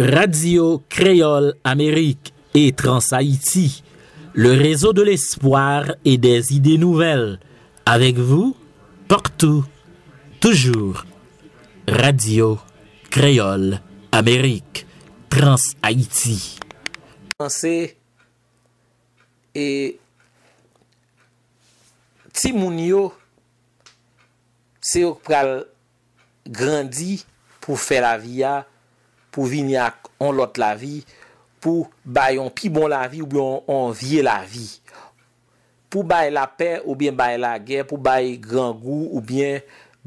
Radio Creole Amérique et Trans Haïti, le rezo de l'espoir et des idè nouvel. Avec vous, partout, toujours, Radio Creole Amérique Trans Haïti. Trans Haïti, le rezo de l'espoir et des idè nouvel, avec vous, partout, toujours, Radio Creole Amérique Trans Haïti. pou vi nyak an lot la vi, pou bayon pi bon la vi, ou bi an vie la vi. Pou bay la pe, ou bi bay la ge, pou bay gran gou, ou bi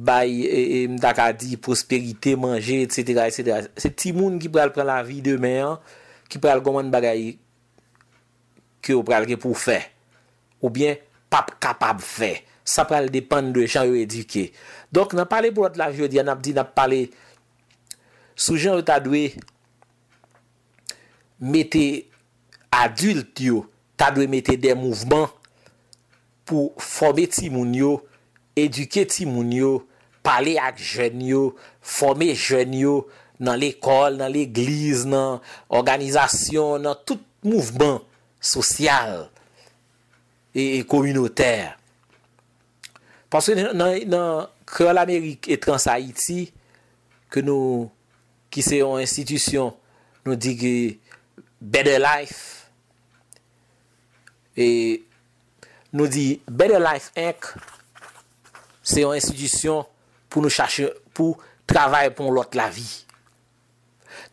bay e, e, mdakadi, prosperite, manje, etc. Se ti moun ki pral pral la vi demen, ki pral goman bagay ki ou pral ge pou fe. Ou bi, pap kapab fe. Sa pral depan de jan yo edike. Donk nan pale pou lot la vi, an ap di nan pale Soujen yo ta dwe mette adult yo, ta dwe mette de mouvment pou fome ti moun yo, eduke ti moun yo, pale ak jen yo, fome jen yo nan l'ekol, nan l'eglise, nan organizasyon, nan tout mouvment sosyal e, e kominotèr. Paswe nan krel Amerik et trans Haiti ke nou Ki se yon institisyon nou di ge Better Life. E nou di Better Life Inc. Se yon institisyon pou nou chache pou travay pou lot la vi.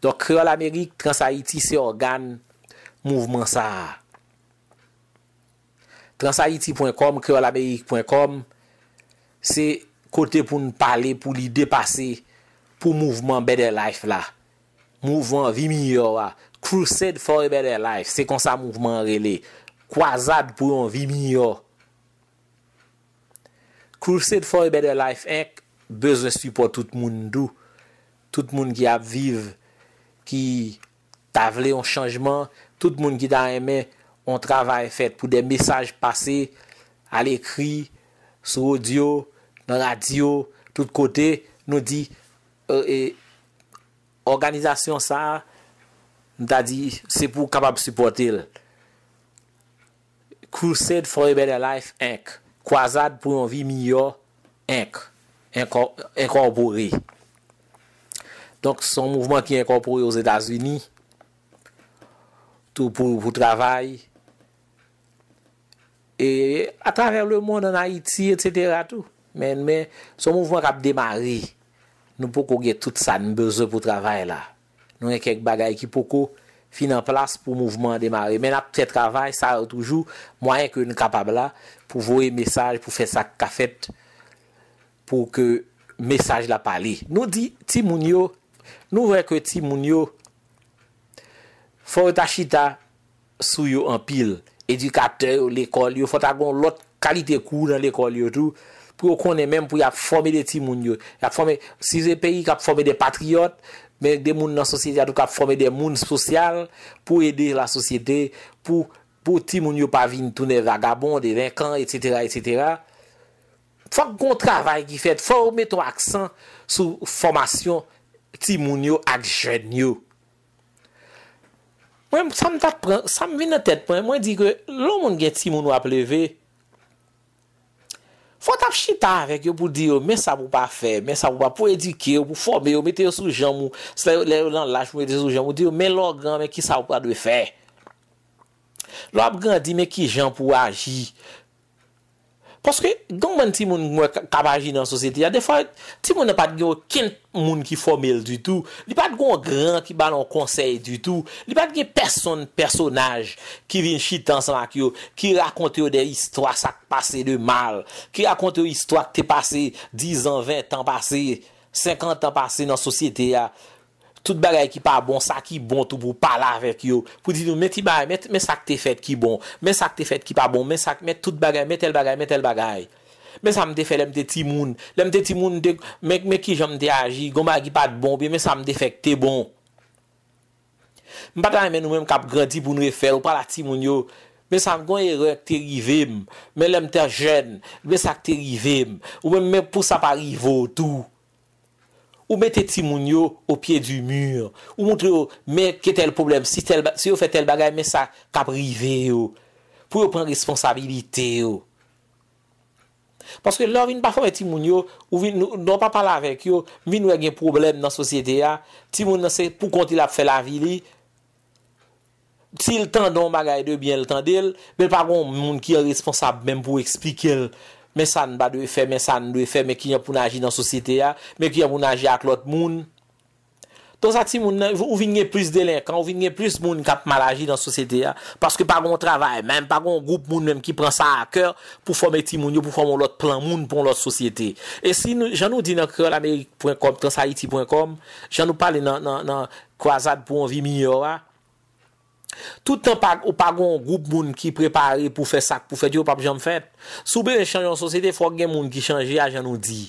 Donk, Creole Amerik, Trans-Haïti, se organ mouvment sa. Trans-Haïti.com, Creole Amerik.com, se kote pou nou pale pou li depasey pou mouvment Better Life la. Mouvment vimi yo wa. Crusade for a Better Life, se konsa mouvment rele. Kwasad pou yon vimi yo. Crusade for a Better Life ek, bez resipo tout moun nou. Tout moun ki ap vive, ki tavle yon chanjman, tout moun ki da eme, yon travay fet pou de mesaj pase, al ekri, sou audio, nan radio, tout kote nou di... E, euh, organizasyon sa, ta di, se pou kapap suportil. Crusade for a better life, ink. Kwasad pou an vi miyo, ink. Inkorpori. Donk son mouvman ki inkorpori ou Zedazini. Tout pou travay. E, a travay le moun nan Haiti, et cetera tout. Men, men, son mouvman kap demari. Nou pou kou ge tout sa nbeze pou travay la. Nou yon kek bagay ki pou kou finan plas pou mouvment demare. Men ap tse travay, sa yo toujou, mwayen ke yon kapab la pou vowe mesaj, pou fe sak kafet, pou ke mesaj la pale. Nou di ti moun yo, nou vwe ke ti moun yo, fwot a chita sou yo an pil, edikater, l'ekol yo, fwot agon lot kalite kou nan l'ekol yo tou, pou yo konen menm pou y ap forme de ti moun yo. Y ap forme, si ze peyi y ap forme de patriyot, menm de moun nan sosyete, y ap forme de moun sosyal, pou ede la sosyete, pou ti moun yo pa vin toune ragabon, de vinkan, etc. Fak kon travay ki fet, fok ou mè ton aksan sou formasyon ti moun yo ak jen yo. Mwen, sa mwen ven nan tet, mwen di ke, loun moun gen ti moun yo ap leve, Fote ap chita vek yo pou diyo men sabou pa fe, men sabou pa pou edike, pou fome yo, men te yo sujamu, se la yo le yo lan laj pou me te yo sujamu, diyo men logan men ki sabou pa do e fe. Logan di men ki jam pou aji. Poske, don men ti moun mwen kabaji nan sosyete ya, de fwa ti moun nan pati gyo kent moun ki fomil du tout, li pati gyo an gran ki ban an konsey du tout, li pati gyo person, personaj ki vin chit dansan ak yo, ki rakonte yo de histwa sak pase de mal, ki rakonte yo histwa ki te pase 10 an, 20 an pase, 50 an pase nan sosyete ya. Tout bagay ki pa bon, sa ki bon tou pou pala avek yo. Pou di nou, me ti bagay, me sak te fet ki bon. Me sak te fet ki pa bon, me sak, me tout bagay, me tel bagay, me tel bagay. Me sa m de fet, lem te timoun. Lem te timoun de, me ki jom de aji, goma ki pat bon, me sa m de fet, te bon. M patan men ou men m kap gradi pou nou e fel, ou pala timoun yo. Me sa m gon erok te rivem. Me lem te jen, me sak te rivem. Ou men m pou sa pari vo tou. Ou mette ti moun yo ou pie du mur. Ou moun tre yo, me, ke tel problem, si yo fe tel bagay, me sa, ka brive yo. Pou yo pen responsabilite yo. Paske lor vin pa fòm e ti moun yo, ou vin nou, nou pa pala avek yo, vin nou e gen problem nan sosyete ya. Ti moun nan se pou konti la fe la vili. Ti l tan don bagay de, bien l tan del. Men pa bon, moun ki yo responsable men pou eksplike l. Mè san ba dwe fè, mè san dwe fè, mè ki yon pou nan aji nan sosyete ya, mè ki yon pou nan aji ak lot moun. Ton sa ti moun nan, ou vin nye plus delen, kan ou vin nye plus moun kap mal aji nan sosyete ya, paske pa gon trabay, mèm pa gon goup moun mèm ki pran sa ak kèr pou fòm eti moun yo, pou fòm lot plan moun pou lot sosyete. E si jan nou di nan krelanek.com, transaiti.com, jan nou pale nan kwa zad pou an vi minyo ya, Tout an pa ou pa gon goup moun ki prepare pou fe sak pou fe di ou pa pou jan fèt, soube en chanjon sosyete fòk gen moun ki chanje a jan nou di.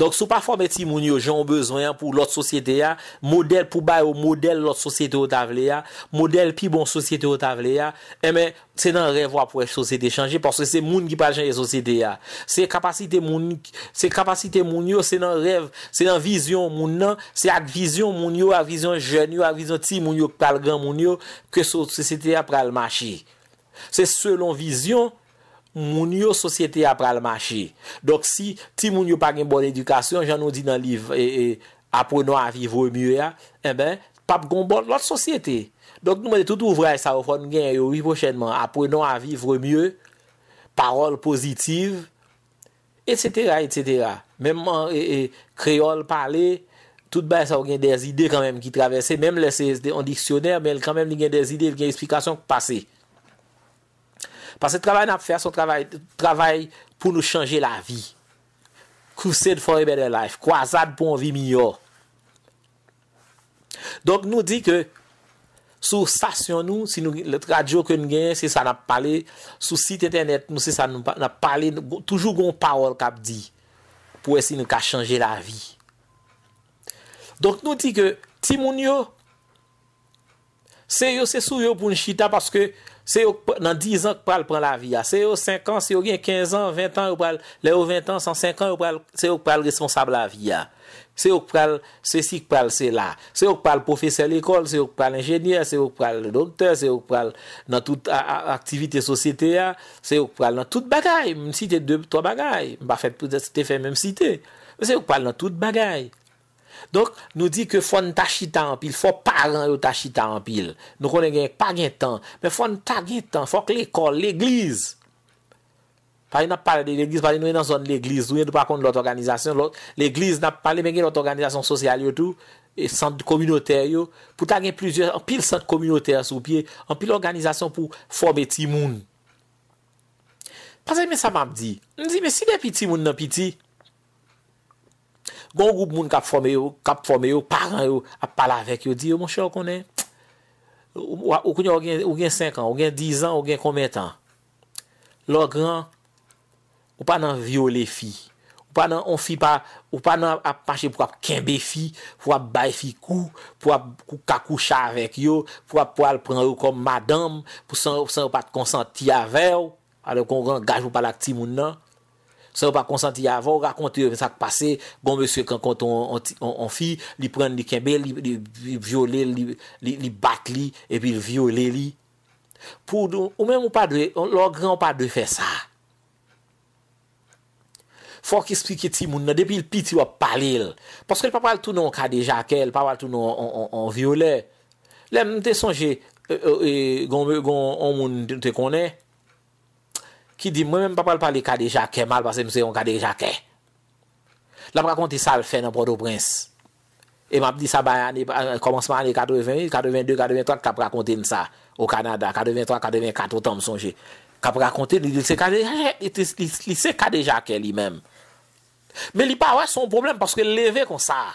Donk sou pa fwa me ti moun yo joun bezoyan pou lot sosyete ya, model pou bay ou model lot sosyete yo ta vle ya, model pi bon sosyete yo ta vle ya, eme, eh se nan revwa pou e sosyete chanje, parce se moun ki pal jen e sosyete ya. Se kapasite moun yo, se nan rev, se nan vizyon moun nan, se ak vizyon moun yo, ak vizyon jen yo, ak vizyon ti moun yo, pal gran moun yo, ke sosyete ya pral machi. Se selon vizyon, moun yo sosyete a pral machi. Dok si ti moun yo pa gen bon edukasyon, jan nou di nan liv, e aprenon a viv remye ya, e eh ben, pap gon bon lot sosyete. Dok nou mwen de tout ouvray sa wafon gen yo, aprenon a viv remye, parol pozitiv, et cetera, et cetera. Memman kreol pale, tout bè sa w gen dez ide kan menm ki travesse, menm lese en diksyoner, menm kan menm li gen dez ide, li gen esplikasyon ki pase. Pasè travay nan ap fè a son travay pou nou chanje la vi. Kousèd for a better life. Kouazad pou an vi miyo. Donk nou di ke sou stasyon nou, si nou le tradjo ke nou gen, si sa nan ap pale, sou site internet, nou si sa nan ap pale, toujou gon pawol kap di pou esi nou ka chanje la vi. Donk nou di ke, ti moun yo, se yo se sou yo pou nchita paske Se yo nan 10 an ke pral pral la viya, se yo 5 an, se yo 15 an, 20 an, le yo 20 an, 100 an, se yo pral responsable la viya. Se yo pral se si ke pral se la, se yo pral profese l'ekol, se yo pral ingenier, se yo pral doktor, se yo pral nan tout aktivite sosyete ya, se yo pral nan tout bagay. Mwen si te de 2, 3 bagay, mwen pa fet pou de se te fe mwen si te, se yo pral nan tout bagay. Donk nou di ke fwa nou ta chita anpil, fwa paran yo ta chita anpil. Nou konen genk pa gen tan, men fwa nou ta gen tan, fwa k l'ekol, l'eglize. Pari nou ap pale de l'eglize, pari nou en an son l'eglize, nou en nou pa kon l'ot organizasyon. L'eglize nap pale men gen l'ot organizasyon sosyal yo tou, e sant komunoter yo, pou ta gen plusieurs, anpil sant komunoter sou, anpil organizasyon pou fwa beti moun. Pase men sa map di, men si de pitimoun nan piti, Gon goup moun kap fome yo, kap fome yo, paran yo, ap pala vek yo, di yo, monshe yo konen, ou konen ou gen 5 an, ou gen 10 an, ou gen konmen tan. Lo gran, ou pa nan viole fi, ou pa nan ap pache pou ap kenbe fi, pou ap bay fi kou, pou ap kou kakoucha vek yo, pou ap pou al pran yo kom madam, pou san yo pat konsanti ave yo, alo kon gran gajou pala ki ti moun nan. Se ou pa konsanti yavon, raconte yon sak pase, gonmè se konton an fi, li pren li kembe, li viole li, li bak li, epi li viole li. Pou ou mè mou padwe, lor gran padwe fè sa. Fòk esplikye ti moun nan, depi l pi ti wap palil. Pòske l pa pal tou nou an kade jakè, l pa pal tou nou an viole. Lè mè te sonje, gonmè, gonmè, an moun te konè. Ki di, mwen mwen papal pali kade jakè, mal pasè mse yon kade jakè. La prakonti sa l fè nan Ponto Prince. E mwen ap di sa bayan, komonsman ane 88, 82, 83, kap prakonti nsa. O Kanada, 83, 84, tam sonje. Kap prakonti, li se kade jakè li mèm. Men li pa wè son problem, paske leve kon sa a.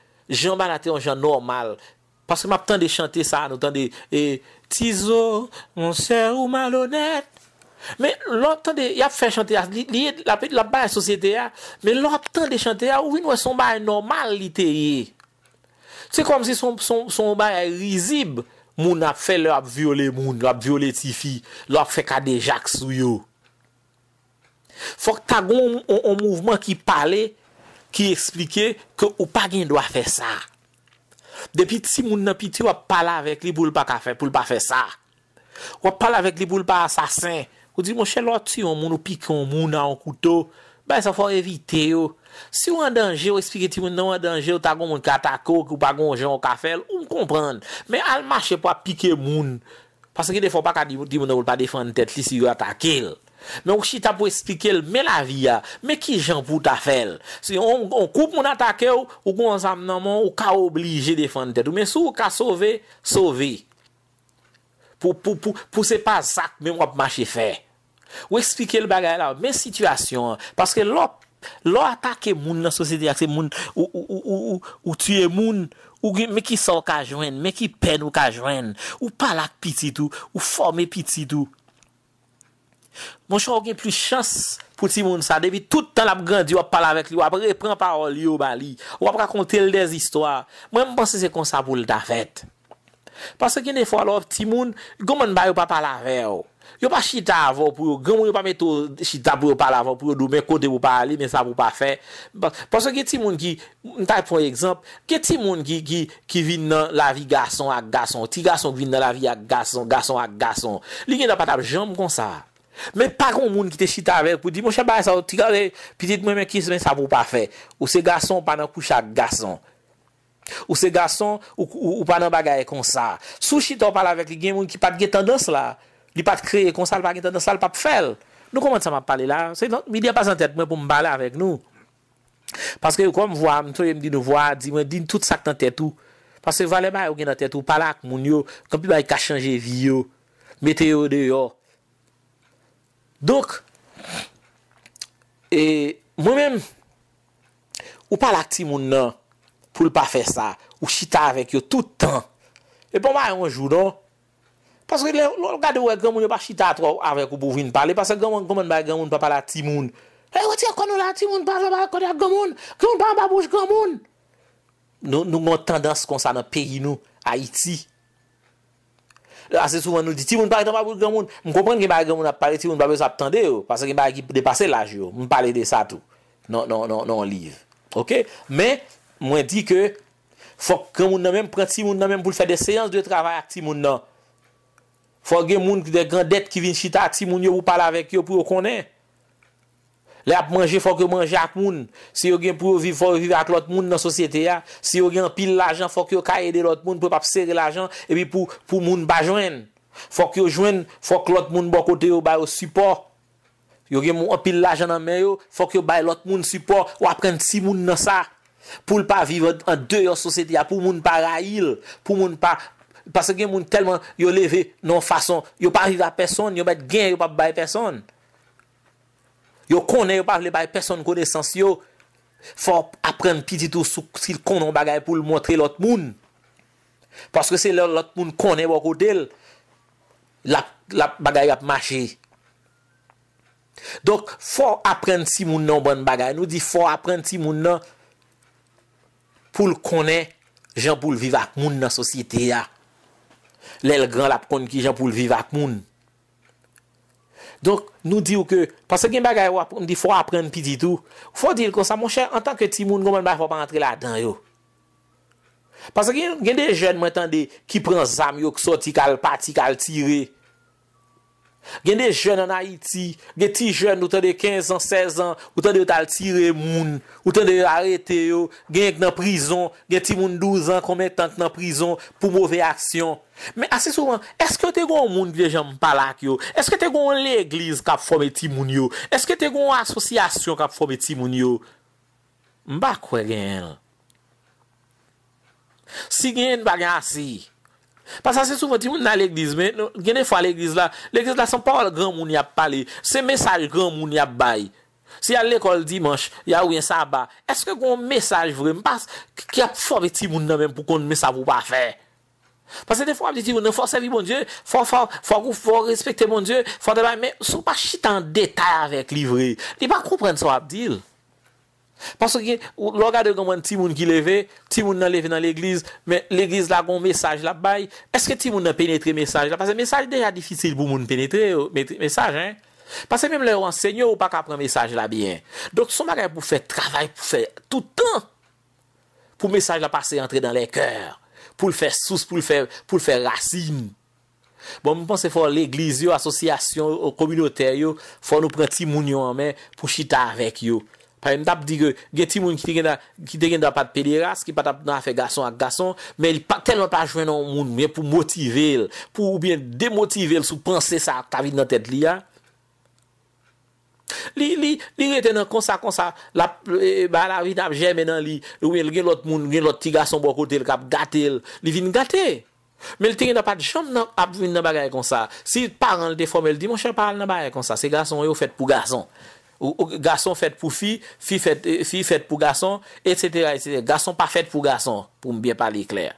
jenman ate yon jen normal. Paske m ap tende chante sa an, nou tende, Tizo, monsen ou malonet. Men, lop tende, yap fè chante ya, liye, lop baye sosyete ya, men lop tende chante ya, ou yon wè son baye normal liteye. Se kom si son baye rizib, moun ap fè lop viole moun, lop viole tifi, lop fè kade jak sou yo. Fok tagon on mouvman ki pale, Ki eksplike ke ou pa gen do a fe sa. Depi ti moun nan pi ti wap pala avek li boul pa kafe pou l pa fe sa. Wap pala avek li boul pa asasen. Ou di moun chelot si yon moun ou piki yon moun an koutou. Ben sa fwa evite yo. Si yon an danje ou eksplike ti moun nan an danje ou ta goun moun katakou ki ou pa goun jyon kafel. Ou m konpren. Men al mache pou a piki yon moun. Pase ki de fwa pa ka di moun nan boul pa defon yon tet li si yon atakel. Men ou chita pou esplike l men la vi ya Men ki jan pou ta fel Se yon koup moun atake ou Ou kon zanm nanman ou ka oblije defante Men sou ou ka sove, sove Pou se pa sak men wap mache fe Ou esplike l bagay la Men situasyon Paske lò atake moun nan sosyede Akse moun ou tue moun Ou men ki sa w ka jwen Men ki pen w ka jwen Ou palak pitidou Ou fome pitidou Mwen chan ou gen plus chans pou ti moun sa Debi tout tan la pou gandi wap pala vek li Wap repren parol li ou bali Wap rakonte le des istwa Mwen mwen pense se kon sa pou lita fet Pase gen defo alop ti moun Gomen ba yo pa pala vek Yo pa chita avon pou yo Gomen yo pa meto chita pou yo pala avon Pou yo do men kote wou pali men sa wou pa fe Pase gen ti moun ki Ntay pou ekzamp Gen ti moun ki vi nan la vi gason ak gason Ti gason ki vi nan la vi ak gason Gason ak gason Li gen da pata jom kon sa Men pa kon moun ki te chita avèl pou di, mò chè baye sa, ou ti gare, pi dit mwen men ki se men, sa pou pa fè. Ou se gason, ou pa nan kouchak gason. Ou se gason, ou pa nan bagayè konsa. Sou chita ou pala vek, gen moun ki pat ge tendons la. Li pat kreye konsal bagay tendons, sal pa pou fèl. Nou koman sa ma pale la? Se yon, mi dè pas an tèt mwen pou mbalè avèk nou. Paske yo kwa m vwa, m troyè m di nou vwa, di mwen di tout sak tan tèt ou. Paske yo vwa le baye ou gen an tèt ou, pala ak moun yo, kompi baye ka chanje vyo, meteo de Donk, e, mwen men, ou palak ti moun nan pou l pa fe sa, ou chita avek yo tout tan, e pou mwen ayon jou donk, paske lè lòl gadewe gèmoun yo pa chita atwa avek ou pou vin pale, paske gèmoun ba gèmoun pa palak ti moun, e wè ti akon nou la ti moun, pa zè ba akon dè gèmoun, gèmoun pa an babouj gèmoun, nou mwen tendans konsan an peyi nou, Haiti, Asè souvan nou di, ti moun pa reten pa pou gen moun. Mou kompren gen moun ap pale ti moun pa bez ap tende yo. Pase gen moun ki depase laj yo. Mou pale de sa tou. Non, non, non, non, live. Ok? Men, mwen di ke, fok gen moun nan menm, pren ti moun nan menm pou l fè de seyans de travay ak ti moun nan. Fok gen moun de grandet ki vin chita ak ti moun yo pou pale avek yo pou yo konen. Lè ap manje fòk yo manje ak moun. Si yo gen pou yo vive fòk yo vive ak lòt moun nan sosyete ya. Si yo gen apil l'ajan fòk yo ka yede lòt moun pou ap seri l'ajan. Epi pou moun ba jwen. Fòk yo jwen fòk lòt moun bokote yo bay yo support. Yo gen moun apil l'ajan nan men yo fòk yo bay lòt moun support. Ou apren si moun nan sa. Poul pa vive an dey yo sosyete ya pou moun para il. Poul moun pa... Pase gen moun telman yo leve nan fason. Yo pa vive a person. Yo bet gen yo pa bay person. Yo konen yo pa vle bay person konen sens yo, fò apren piti tou sou si l konen bagay pou l montre lot moun. Paske se l lot moun konen wakotel, la bagay ap mache. Dok fò apren si moun nan ban bagay, nou di fò apren si moun nan pou l konen jan pou l viva ak moun nan sosyete ya. Lèl gran ap konen ki jan pou l viva ak moun. Donk nou di ou ke, pase gen bagay wap, mdi fwa aprenn pi di tou, fwa dil kon sa moun chè, an tanke ti moun, gomen bag fwa pa antre la dan yo. Pase gen de jen mwen tan de ki pran zam yo, ki soti kal pati, kal tire. Gen de jen an Haiti, gen ti jen, ou tan de 15 an, 16 an, ou tan de tal tire moun, ou tan de arete yo, gen ek nan prizon, gen ti moun 12 an, konmen tanke nan prizon pou mouve aksyon. Mwen ase souvan, eske yo te goun moun gwe jan mpalak yo? Eske te goun l'egliz kap fome ti moun yo? Eske te goun asosiyasyon kap fome ti moun yo? Mba kwe gen? Si gen, mba non, gen asi. Pas ase souvan, ti moun nan l'egliz men, genen fwa l'egliz la, l'egliz la san pa wale gran moun ya pale. Se mesaj gran moun ya bay. Se yal l'ekol dimans, yal wyen sa ba. Eske gen mwen mesaj vremen pas kap fome ti moun nan men pou kon mwen sa wou pa fey. Parce que des fois, on dit, on faut servir mon Dieu, faut, faut, faut, faut respecter mon Dieu, faut de mais sont pas chit en détail avec livré. Ils pas comprendre ce qu'on Parce que, regardez de petit monde qui levait petit monde levé dans l'église, mais l'église là, un message là bas Est-ce que petit monde a pénétré message là? Parce que message déjà difficile pour monde pénétrer, euh, message, hein? Parce que même les enseignants ou pas qu'à prendre message là bien. Donc, son bagage pour faire travail, pour faire tout le temps, pour message là passer, entrer dans les cœurs. pou l fè souse, pou l fè racine. Bon, mwen panse fò l eglise yo, asosyasyon yo, kominotè yo, fò nou pran ti moun yo anmen, pou chita avèk yo. Pari mwen tap di ge, gen ti moun ki te gen da pat pedi rase, ki pat ap nan fè gason ak gason, men telman pa jwen nan moun, mwen pou motive l, pou ou bien demotive l sou panse sa, ta vid nan tèt li ya, Li, li, li reten an konsa konsa, la, e, ba la vi tap jeme nan li, ou el gen lot moun, gen lot ti gason bo kote el kap gate el, li vin gate. Me l tene napate chan ap vin nan bagaye konsa. Si paran l de forme l di, monsha paran nan bagaye konsa, se gason yo fet pou gason. Gason fet pou fi, fi fet pou gason, etsete, etsete, gason pa fet pou gason, pou mbyen pali kler.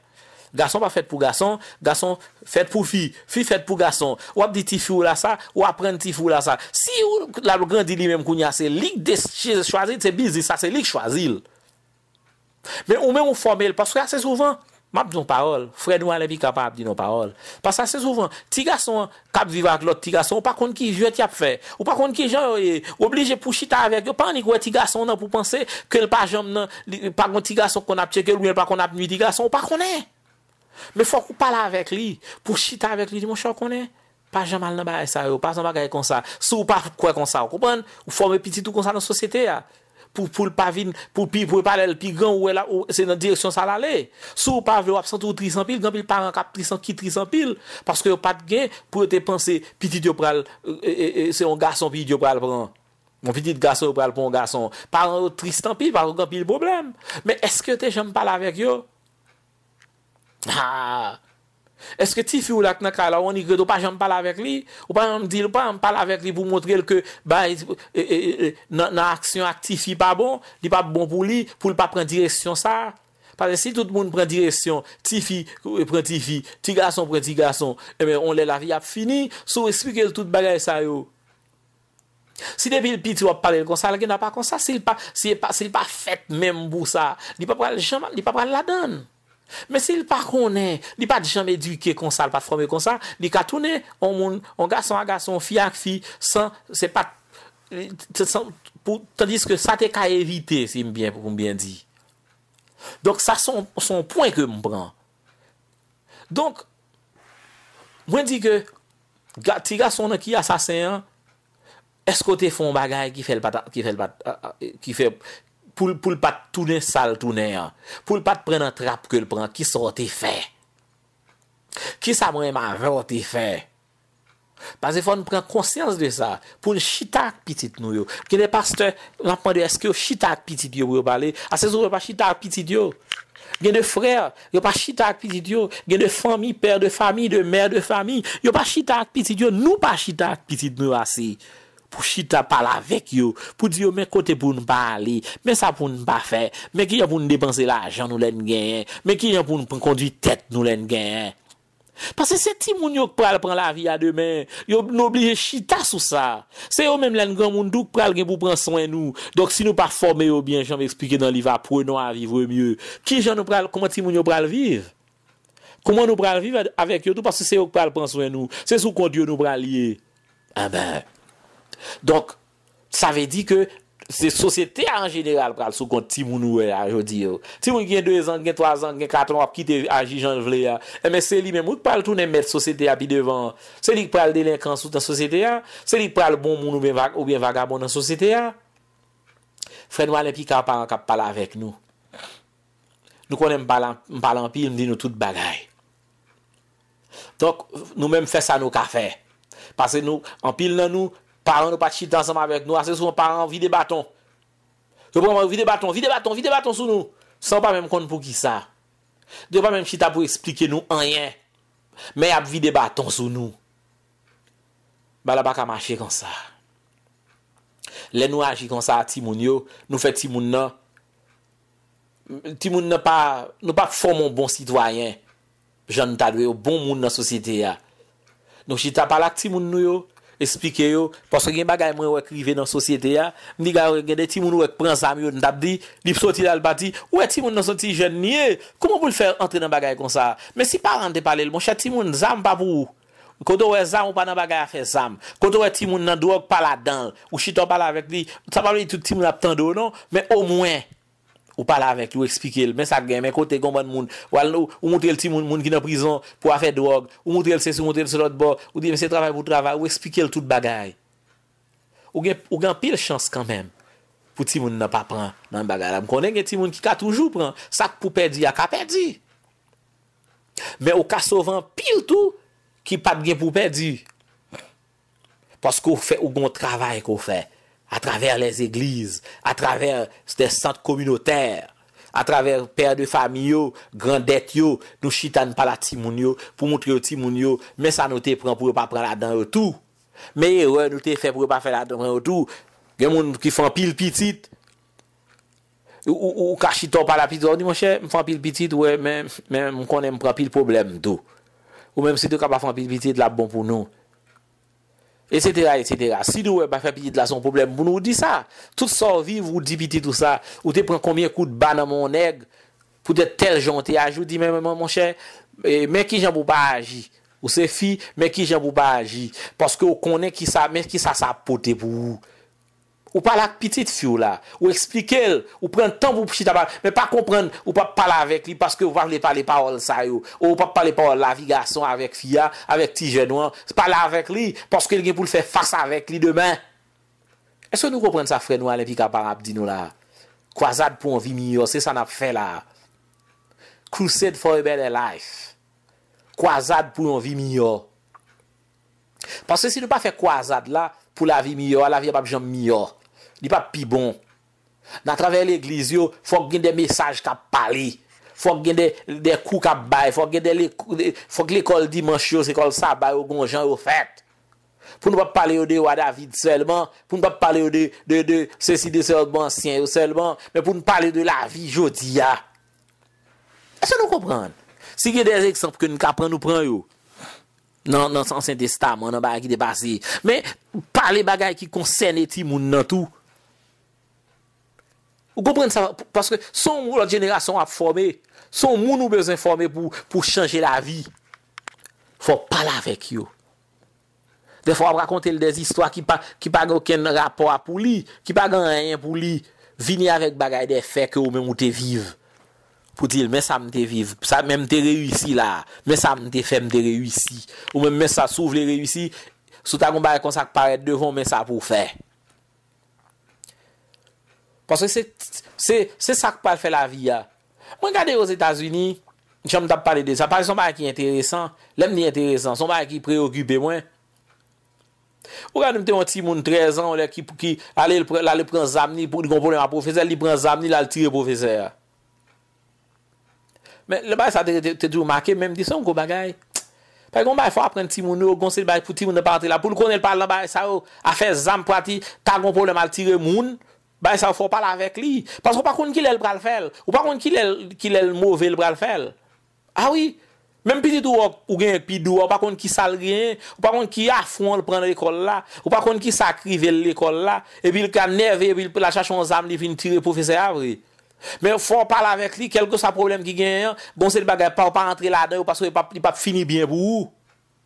Gason pa fèt pou gason, gason fèt pou fi, fi fèt pou gason. Ou ap di ti fi ou la sa, ou ap pren ti fi ou la sa. Si ou la grandili mèm koun ya, se lik desi chwazil, se bizi sa, se lik chwazil. Men ou men ou formel, paswè asè souvan, map di nou parol, fredou anè bi kapap di nou parol. Paswè asè souvan, ti gason kap viva ak lot ti gason, ou pa koun ki jwè ti ap fè. Ou pa koun ki jwè obli jè pou chita avek, ou pa koun ki jwè ti gason nan pou panse, ke l pa jom nan, pa koun ti gason kon ap cheke, ou pa koun ap mi ti gason, ou pa kounen. Mè fò kou pala avèk li, pou chita avèk li, di mò chò konè, pa jamal nan bae sa yo, pa jamal nan bae konsa, sou pa kouè konsa, ou koupan, ou fò mè piti tou konsa nan sosyete ya, pou pou l'pavine, pou pi pou l'parel, pi gran ou wè la, ou se nan direksyon sa l'ale, sou pa vè wap santou 300 pil, gampil paran kap 300, ki 300 pil, paske yo pat gen, pou yo te panse, piti diopral, euh, euh, euh, se yon gason pi diopral pran, moun piti diopral pran pou yon gason, paran yo 300 pil, paran yon gampil problem, mè eske te jamal pala avèk yo? Haaa, ah. eske ti fi ou la knaka la, ou an i gred ou pa jan m pala avek li, ou pa an m dire, ou pa an m pala avek li pou mwotre l ke, ba, e, e, e, nan aksyon ak ti fi pa bon, li pa bon pou li, pou l pa pren direksyon sa. Pare, si tout moun pren direksyon, ti fi, pren ti fi, ti gason, pren ti gason, e me, on lè la vi ap fini, sou esplike l tout bagay sa yo. Si debil pi, ti wap pale l konsa, l gen a pa konsa, si l pa, si l pa, si l pa fèt mèm pou sa, li pa pren l chanman, li pa pren l adan. Men se il pa konen, li pa di jan eduike konsal, pat fome konsal, li ka toune, an moun, an gason an gason, fi ak fi, san, se pat, tan diske sa te ka evite, si mbyen di. Donk sa son poen ke mbran. Donk, mwen di ke, ti gason an ki asasen, esko te fon bagay ki fel pat, ki fel pat, ki fel... pou l pat toune sal toune an, pou l pat pren an trap ke l pren, ki sa wote fè. Ki sa mwen man wote fè. Pazifon pren konsyans de sa, pou l chitak pitit nou yo. Gen de pastor, l anpande eske yo, chitak pitit yo yo bale, ase sou pa chitak pitit yo. Gen de frèr, yo pa chitak pitit yo, gen de fami, pèr de fami, de mèr de fami, yo pa chitak pitit yo, nou pa chitak pitit nou ase. pour chita parler avec yo, pour dire mais côté pour ne pas aller, mais ça pour ne pas faire, mais qui a pour nous dépenser l'argent nous l'aimons. gagner, mais qui a pour nous conduire tête nous l'aimons. gagner. Parce que c'est ti moun yo pral prendre la vie à demain, yo n'oblige chita sous ça. C'est eux même l'en grand moun dou pral gen pour prendre soin nous. Donc si nous pas former yo bien, j'en m'expliquer dans livre. Apprenons à vivre mieux. Qui j'en nous pral, comment ti moun yo pral vivre? Comment nous pral vivre avec eux tout parce que c'est eux qui pral prendre soin nous. C'est sous qu'on Dieu nous pral lier. Ah ben. Donk, sa ve di ke se sosyete an jeneral pral sou kon ti mounou e a jodi yo. Ti moun gen 2 an, gen 3 an, gen 4 an ap ki te aji jan vle ya. E eh men seli men moun pral tou nem met sosyete a pi devan. Seli pral delinkansout an sosyete a. Seli pral bon moun ou bien vagabon an sosyete a. Fren wale pi kap pala avèk nou. Nou konen m pala an pi, m di nou tout bagay. Donk, nou men fè sa nou ka fè. Pase nou, an pil nan nou Paran nou pa chita ansem avek nou. Ase sou anparan, vide baton. Vide baton, vide baton, vide baton sou nou. San pa menm kon pou ki sa. De pa menm chita pou explike nou anyen. Men ap vide baton sou nou. Ba la baka manche kon sa. Le nou anje kon sa a timoun yo. Nou fe timoun nan. Timoun nan pa, nou pa fon mon bon sitwayen. Jan nou talwe yo, bon moun nan sosyete ya. Nou chita palak timoun nou yo. espike yo, paske gen bagay mwen wek rive nan sosyete ya, mdi gaya oh, gen de timoun wek pran zam yo, ndabdi, lipso ti dal bati, ou e timoun nan soti jen niye, kouman pou l fèr antre nan bagay kon sa, men si paran de pale, mwen chè timoun zam pa pou, koto we zam ou pa nan bagay a fè zam, koto we timoun nan dwek pala dan, ou chiton pala vek li, sa pale yi tout timoun ap tando, men ou mwen, Ou pala avèk, ou ekspike l, mè sak gen, mè kote kon ban moun, ou al nou, ou moutre l ti moun moun ki nan prizon pou afe drog, ou moutre l se su, moutre l se lot bo, ou di mè se travè pou travè, ou ekspike l tout bagay. Ou gen, ou gen pil chans kanpèm pou ti moun nan pa pran nan bagay la. Mkonen gen ti moun ki ka toujou pran, sak pou pedi a ka pedi. Mè ou ka sovan pil tou ki pat gen pou pedi. Paske ou fè ou gon travè kou fè. A travèr les eglise, a travèr ste sant kominotèr, a travèr pèr de fami yo, grandèk yo, nou chitan pa la timoun yo pou moutre yo timoun yo, men sa nou te pran pou yo pa pran la dan yo tou. Men yo nou te pran pou yo pa pran la dan yo tou. Gen moun ki fan pil pitit, ou ka chitan pa la pitit, ou di monshe, fan pil pitit, ou men moun konen moun pran pil problem tou. Ou men monshe de ka pa fan pil pitit, la bon pou nou. Etc. etc. Si nous ne eh, pas bah, faire de là, son problème, vous nous dites ça. Tout ça, vivre, vous dites tout ça. Vous te prends combien de coups de balle mon nègre pour être tel gentil. Ah, je dis, même, mon cher, eh, mais qui j'en pour pas agir Vous se fille, mais qui j'en pour pas agir Parce que vous connaissez qui ça, mais qui ça, ça pour vous. Ou palak pitit fyou la. Ou eksplike l. Ou pren tan pou pwishita bal. Men pa kompren ou pap pala avek li. Paske ou waj li pale parol sayo. Ou pap pale parol lavi gason avek fya. Avek ti genouan. Palak avek li. Paske el gen pou l fè fars avek li deman. E se nou kompren sa fwè nou alimpika parap di nou la. Kwasad pou an vi miyo. Se san ap fè la. Crusade for a better life. Kwasad pou an vi miyo. Paske se nou pa fè kwasad la. Pou la vi miyo. La vi ap ap jom miyo. Di pa pi bon. Na travèl l'egliz yo, fòk gen de mesaj ka pali. Fòk gen de kou ka bay. Fòk gen de l'ekol dimansiyo, s'ekol sabay, ou gonjan, ou fèt. Pou nou pa pali yo de wadavid selman. Pou nou pa pali yo de sèsi de sèlbansyen yo selman. Mè pou nou pali yo de lavi jodi ya. E sè nou kompran. Sè gen de eksempe ke nou ka pran nou pran yo. Nan san sènte stamen, nan bagi de basi. Mè pou pali bagay ki konsen eti moun nan tou. Ou kompren sa, paske son ou lòt jenera son ap forme, son ou moun ou bezan forme pou chanje la vi, fò pala vek yo. De fò ap rakonte lè des istwa ki pa gen oken rapor pou li, ki pa gen reyen pou li, vini avèk bagay de fèk ou mè moutè vive. Pou dil mè sa mtè vive, mè mtè reyussi la, mè sa mtè fè mtè reyussi, ou mè mè sa souv lè reyussi, sou tagon bare konsak paret devon mè sa pou fè. Paske se sak pa l fè la vi ya. Mwen gade yo z Etats-Unis, jom tap pale de sa, pari son bay ki interesan, lèm ni interesan, son bay ki preokube mwen. Ou gade mwen te mwen timoun 13 an, ki ale l pran zam ni, pou li konpon lèm a profese, li pran zam ni, l al tire profese ya. Mwen le bay sa te djou makè, mwen mwen di son kou bagay. Pari kon bay fwa apren timoun nou, konsen bay pou timoun apante la pou, pou l kon el pale la bay sa ou, a fè zam prati, ta konpon lèm al tire moun, Bay sa fò pal avèk li. Pas wè pa kon ki lè l pral fèl. Wè pa kon ki lè l mò vè l pral fèl. A wè. Mèm piti tou wè ou gen yèk pi dou. Wè pa kon ki sal gen. Wè pa kon ki afron l pran l ekol la. Wè pa kon ki sakri vè l ekol la. E pi l ka neve. E pi l la chachon zam li fin tire profese avre. Mè fò pal avèk li. Kèlke sa problem ki gen yè. Bon se li bagè pa wè pa antre la den. Wè pa sò li pa fini bien pou ou.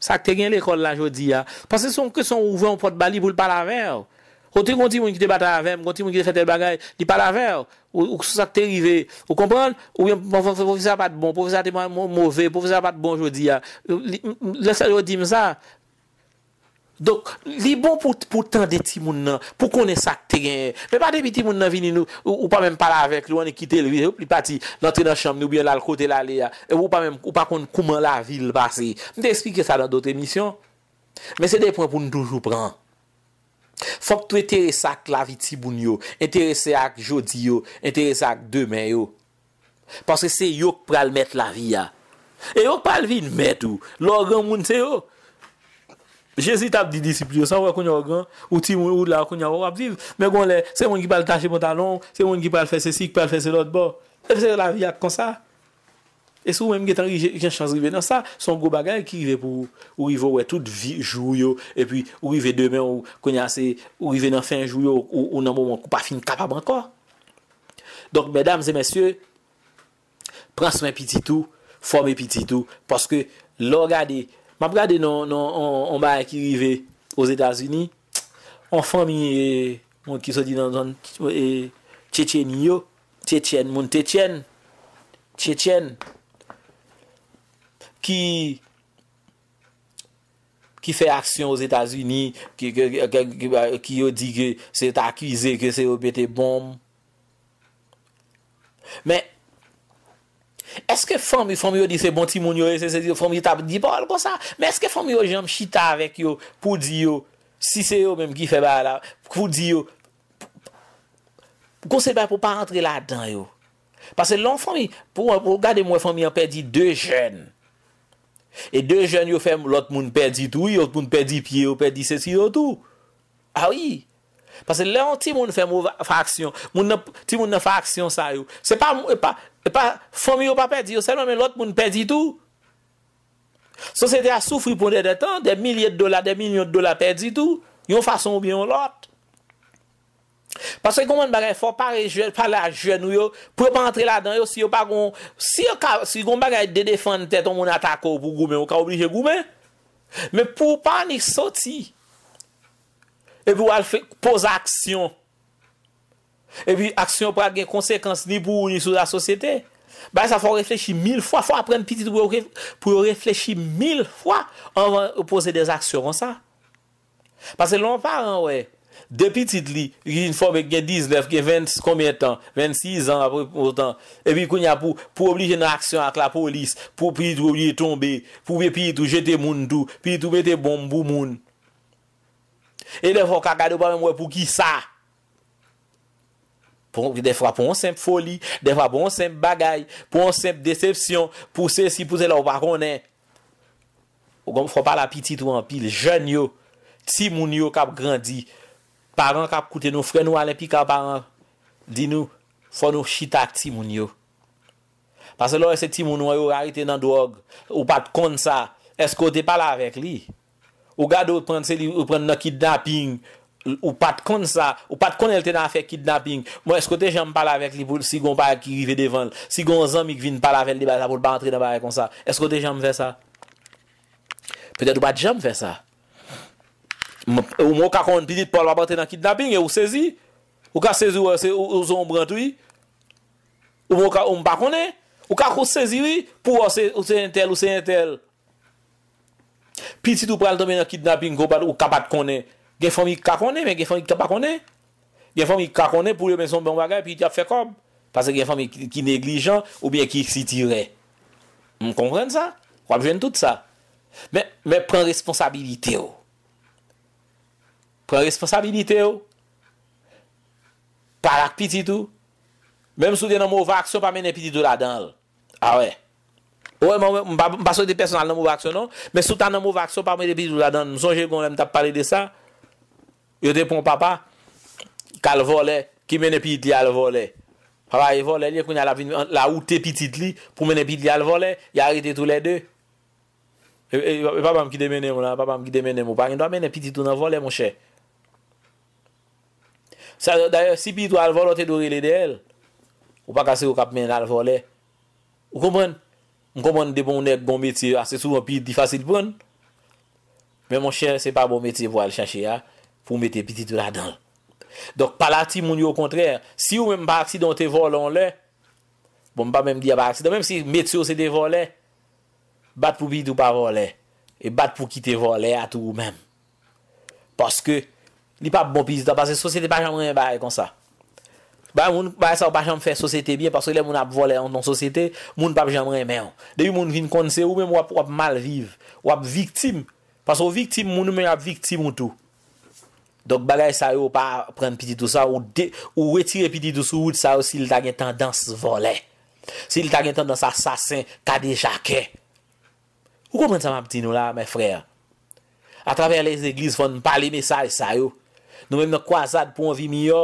Ça te gagne l'école là aujourd'hui hein. parce que son que son ouvert on porte bali pour le palaver. laver. Côté qu'on dit qui te battre avec, qu'on dit qui fait tel bagage, il pas Ou, ou ça été arrivé. Vous comprenez Ou bien professeur pas de bon, professeur mauvais, professeur pas de bon aujourd'hui. Hein. Laissez-le dire ça, Donk, li bon pou tan de ti moun nan, pou konen sak te genye. Men pa debi ti moun nan vini nou, ou pa men pala avek, lou ane kite, loup li pati, nan tre nan chanm nou biye lal kote lale ya, e ou pa kon kouman la vil pase. Mwen te esplike sa nan dotre misyon. Men se depon pou nou toujou pran. Fok twe tere sak la vi ti moun yo, entere se ak jodi yo, entere se ak demen yo. Pase se yok pral met la vi ya. E yok pal vin met ou, lor gen moun se yo. Jezi tap di disiplio san wè konye wè gran, ou ti moun wè wè konye wè wè ptiv, mè kon lè, se moun ki pal tache mouta long, se moun ki pal fè se si, ki pal fè se lòt bò, e fè se la viyak kon sa. E sou mèm getan ki jen chans rive nan sa, son gwo bagay ki rive pou ou yi vò wè tout vijou yo, e pi ou yi vè demè ou konye ase, ou yi vè nan fèn jou yo, ou nan moun moun kou pa fin kapab anko. Donk, mèdames et mèsyè, prans mè piti tou, fò mè piti tou, paske Mab gade nou an bay ki rive ou Etats-Unis, an fan mi, moun ki so di nan, Chechen yo, Chechen, moun Chechen, Chechen, ki, ki fe aksyon ou Etats-Unis, ki yo di ke se takize ke se opete bom. Mè, Eske fomi, fomi yo di se bon ti moun yo, fomi yo tab di bol kon sa, mè eske fomi yo jèm chita avèk yo pou di yo, si se yo mèm ki fè bè la, pou di yo, konsèlbè pou pa antre la dan yo. Pase lè an fomi, pou gade mwen fomi an pè di 2 jèn, e 2 jèn yo fèm lòt moun pè di tou, lòt moun pè di piye yo, pè di se si yo tou. Awi, pase lè an ti moun fèm ou fa aksyon, moun nan, ti moun nan fa aksyon sa yo. Se pa moun, e pa... E pa fom yo pa pedi yo selman men lot moun pedi tou. Sosyete a soufri ponde de tan, de milyet de dola, de milyet de dola pedi tou. Yo fason ou biyon lot. Pasè kon man bagay fò pa rejwen, pa la jwen yo, pou yo pa antre la dan yo si yo pa gon... Si yo kon bagay de defan te ton moun atako pou goumen, yo ka oblije goumen. Me pou pa ni soti, e pou al pos aksyon. E pi aksyon pou ak gen konsekans ni pou ou ni sou la sosyete Ba sa pou reflechi mil fwa Fwa apren pitit pou reflechi mil fwa An van pou pose de aksyon kon sa Pase loun par an we De pitit li Yen fwa mwen gen diz lef gen 26 an E pi koun ya pou Pou oblije nan aksyon ak la polis Pou pitit pou oblije tombe Pou pitit pou jete moun tou Pitit pou pete bom pou moun E lef pou kakade ou pa mwen mwen pou ki sa E lef pou kakade ou pa mwen mwen pou ki sa De fwa pou yon semp foli, de fwa pou yon semp bagay, pou yon semp decepsyon, pou se si pou se la ou pa konen. Ou gom fwa pala pi titou an pi, le jen yo, ti moun yo kap grandi, paran kap koute nou, fre nou alen pi kap paran, di nou, fwa nou chita ki ti moun yo. Pase lor ese ti moun yo yo harite nan do og, ou pat kon sa, esko te pala rek li. Ou gado ou pren se li, ou pren no kid na ping, Ou pat kon sa, ou pat kon el te nan fe kidnapping. Mwen esko te janm pala vek li pou si gon pa ki rive devan. Si gon zanm ik vin pala vek li ba sa pou pa antre nan ba re kon sa. Esko te janm fe sa? Pwede ou pat janm fe sa? Ou mwen ka kon, pi dit pol wapate nan kidnapping, e ou sezi? Ou ka sezi ou zonm brantoui? Ou mwen wi? ka, ou mwen pa konen? Ou ka kou sezi, oui? Wi pou ou se, ou se yentel, ou se yentel? Pi tit ou pral do men na kidnapping, ou pat konen? Gen fòm yi kakonè, men gen fòm yi kakonè. Gen fòm yi kakonè pou yo men son bon bagay, pi ti ap fè kob. Pase gen fòm yi ki neglijan, ou biye ki si tire. M konprèn sa? Kwa m jwen tout sa. Men pren responsabilite yo. Pren responsabilite yo. Parak pitit yo. Men m soute nan m waksyon pa mene pitit yo la dan. A we. Ou e m baso de personan nan m waksyon nou. Men soute nan m waksyon pa mene pitit yo la dan. M sonje kon rem tap pale de sa. Yo te pon papa, kal vo le, ki mene piti li al vo le. Papa e vo le, liye kwenye la ou te piti li, pou mene piti li al vo le, ya harite tou le de. E, e, e, e papa m ki demene mou la, papa m ki demene mou pa, yon do a mene piti tou nan vo le moun chè. Sa, d'ailleurs, si piti tou al vo le, te do re le de el. Ou pa kase yo kap mene al vo le. Ou komwen, m komwen de bon nek bon metye, ase souan piti di fasil pon. Men moun chè, se pa bon metye pou al chache ya. pou mette piti tout la dan. Dok palati moun yo kontrèr, si ou mèm pa aksi don te volon lè, pou bon, mèm pa mèm di a pa aksi, dan mèm si mette sou se de volè, bat pou bid ou pa volè, e bat pou ki te volè atou ou mèm. Paske, li pa bopiz da, paske sosete pa jamren bae kon sa. Ba moun pa a esa ou pa jamren fè sosete bi, paske lè moun ap volè an ton sosete, moun pa jemren mè an. De yon moun vin konse ou mèm wap mal viv, wap viktim, paske wap viktim moun ou mèm wap viktim ou tou. Dok bagay sa yo pa pren piti dousa ou de, ou wetire piti dousa ou dousa yo si li ta gen tendanse vole. Si li ta gen tendanse asasen kade jaken. O konpwen sa mwen piti nou la, mwen freya? A travèr les eglise fon mwen pale mesay sa yo. Nou men mwen kwa zade pou mwen vi miyo.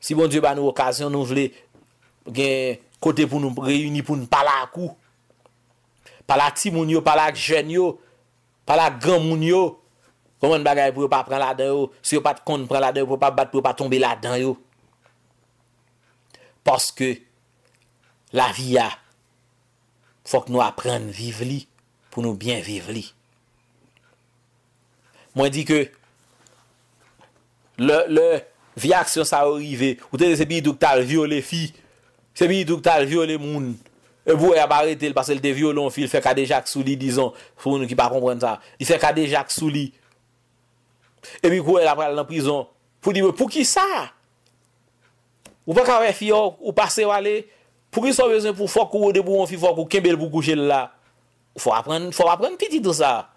Si bon diyo ban nou okasyon nou vle gen kote pou nou reyuni pou nou pala akou. Pala ti moun yo, pala ak jen yo, pala ak gan moun yo. Koman bagay pou yo pa pren la den yo? Se yo pat kon pren la den yo, pou yo pa bat pou yo pa tombe la den yo? Paske, la viya, fok nou apren vive li, pou nou bien vive li. Mwen di ke, le viya ksyon sa orive, ou te sebi yi duk tal viole fi, sebi yi duk tal viole moun. E bou e aparete, le pasel de viole moun fi, il fe kade jak souli, dizon, foun nou ki pa kompren sa, il fe kade jak souli. E mi kou e la pral nan prizon Pou di mè pou ki sa Ou pa kare fiyo ou pa se wale Pou ki son vezon pou fok ou ou debou an fi fok ou kembèl pou kou jel la Fou apren piti tout sa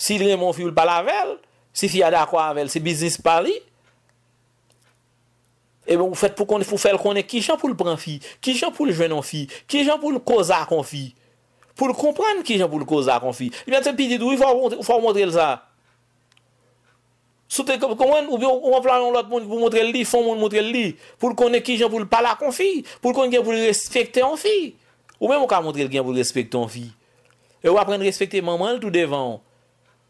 Si lèm an fi ou pala anvel Si fiyo a da kwa anvel se biznis pari E mè ou fèt pou fèl konen ki jan pou l pran fi Ki jan pou l jwen an fi Ki jan pou l kozak an fi Pou l kompran ki jan pou l kozak an fi E mè te piti tout Ou fò mwontre l sa Sou te konwen ou bi ou an plan lon lout moun pou moun tre li, foun moun moun tre li. Pou l konen ki jan pou l pala kon fi. Pou l konen ki jan pou l respecte an fi. Ou men mou ka moun tre l jan pou l respecte an fi. E ou apren de respecte maman l tout devan.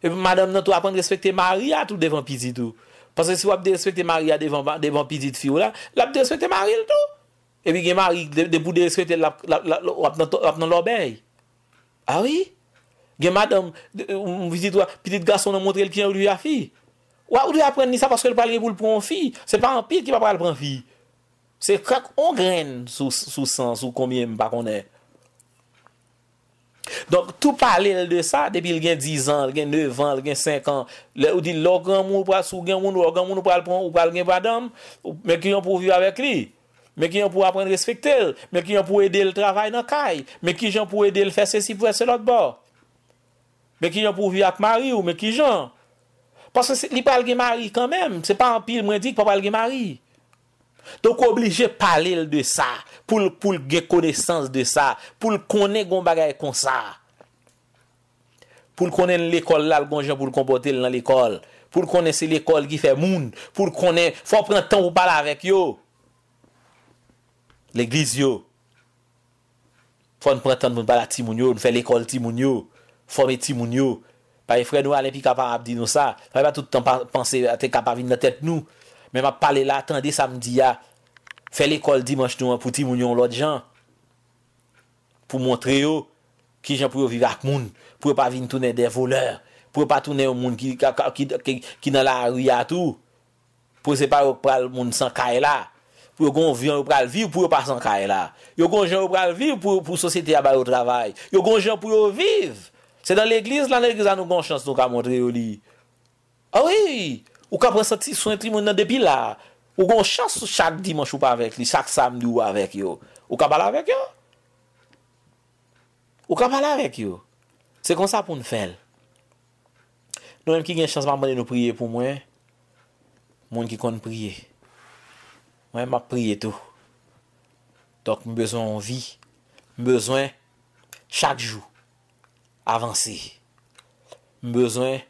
E madame nan tou apren de respecte maria tout devan pizi tou. Pase si ou apre de respecte maria devan pizi ti fi ou la, la apre de respecte maria l tou. E bi gen mari de pou de respecte l apnen l oben. Awi? Ah gen madame moun vizi tou a piti de gason nan moun tre l kyan ou l vya fi. Ou a ou de apren ni sa paske l pa li pou l pron fi? Se pa anpil ki pa pran l pron fi? Se kak on gren sou sens ou konmye mpa konen. Donk tou pale l de sa, depi l gen 10 an, l gen 9 an, l gen 5 an, ou din l organ moun ou pran sou gen moun, l organ moun ou pran l pron ou pran gen badam, me ki jan pou vi avek li? Me ki jan pou apren respekter? Me ki jan pou ede l travay nan kay? Me ki jan pou ede l fese si fese l otbo? Me ki jan pou vi ak mari ou me ki jan? Paske li pal ge mari kanmem. Se pa anpil mwen dik pa pal ge mari. Donk oblije pale l de sa. Poul pou l ge konesans de sa. Poul kone goun bagay kon sa. Poul kone l ekol la l goun jan pou l kompote l nan l ekol. Poul kone se l ekol gi fe moun. Poul kone, fò prentan moun bala avèk yo. L eglise yo. Fò n prentan moun bala ti moun yo. N fe l ekol ti moun yo. Fò mè ti moun yo. Parce que frère nous, allons capable de dire nous ça. Frère, pas tout le temps penser à tes capable de dans tête nous. Mais m'a parler là, attendez samedi, à faire l'école dimanche nous, pour ti moun l'autre gens. Pour montrer eux qui gens pour vivre avec nous pour pas venir tourner des voleurs, pour pas tourner au monde qui, qui, qui, qui, dans la rue à tout. Pour se pas le monde sans caille là. Pour qu'on vienne pral vivre pour pas sans caille là. Yo gon gens pral vivre pour pour société à au travail. Yo gon gens pour vivre Se dan l'eglis, lan l'eglis an nou gon chans nou ka montre yo li. Ah A wè, ou ka prese ti sou entri moun nan depi la. Ou gon chans chak dimans choupa avek li, chak samdi ou avek yo. Ou ka bala avek yo? Ou ka bala avek yo? Se kon sa pou nou fel? Nou mèm ki gen chans mèm mwen nou priye pou mwen. Mwen ki kon priye. Mwen mèm ap priye tou. Tok mèm bezwen anvi. Mèm bezwen chak jou. Avansi. Mbezwen.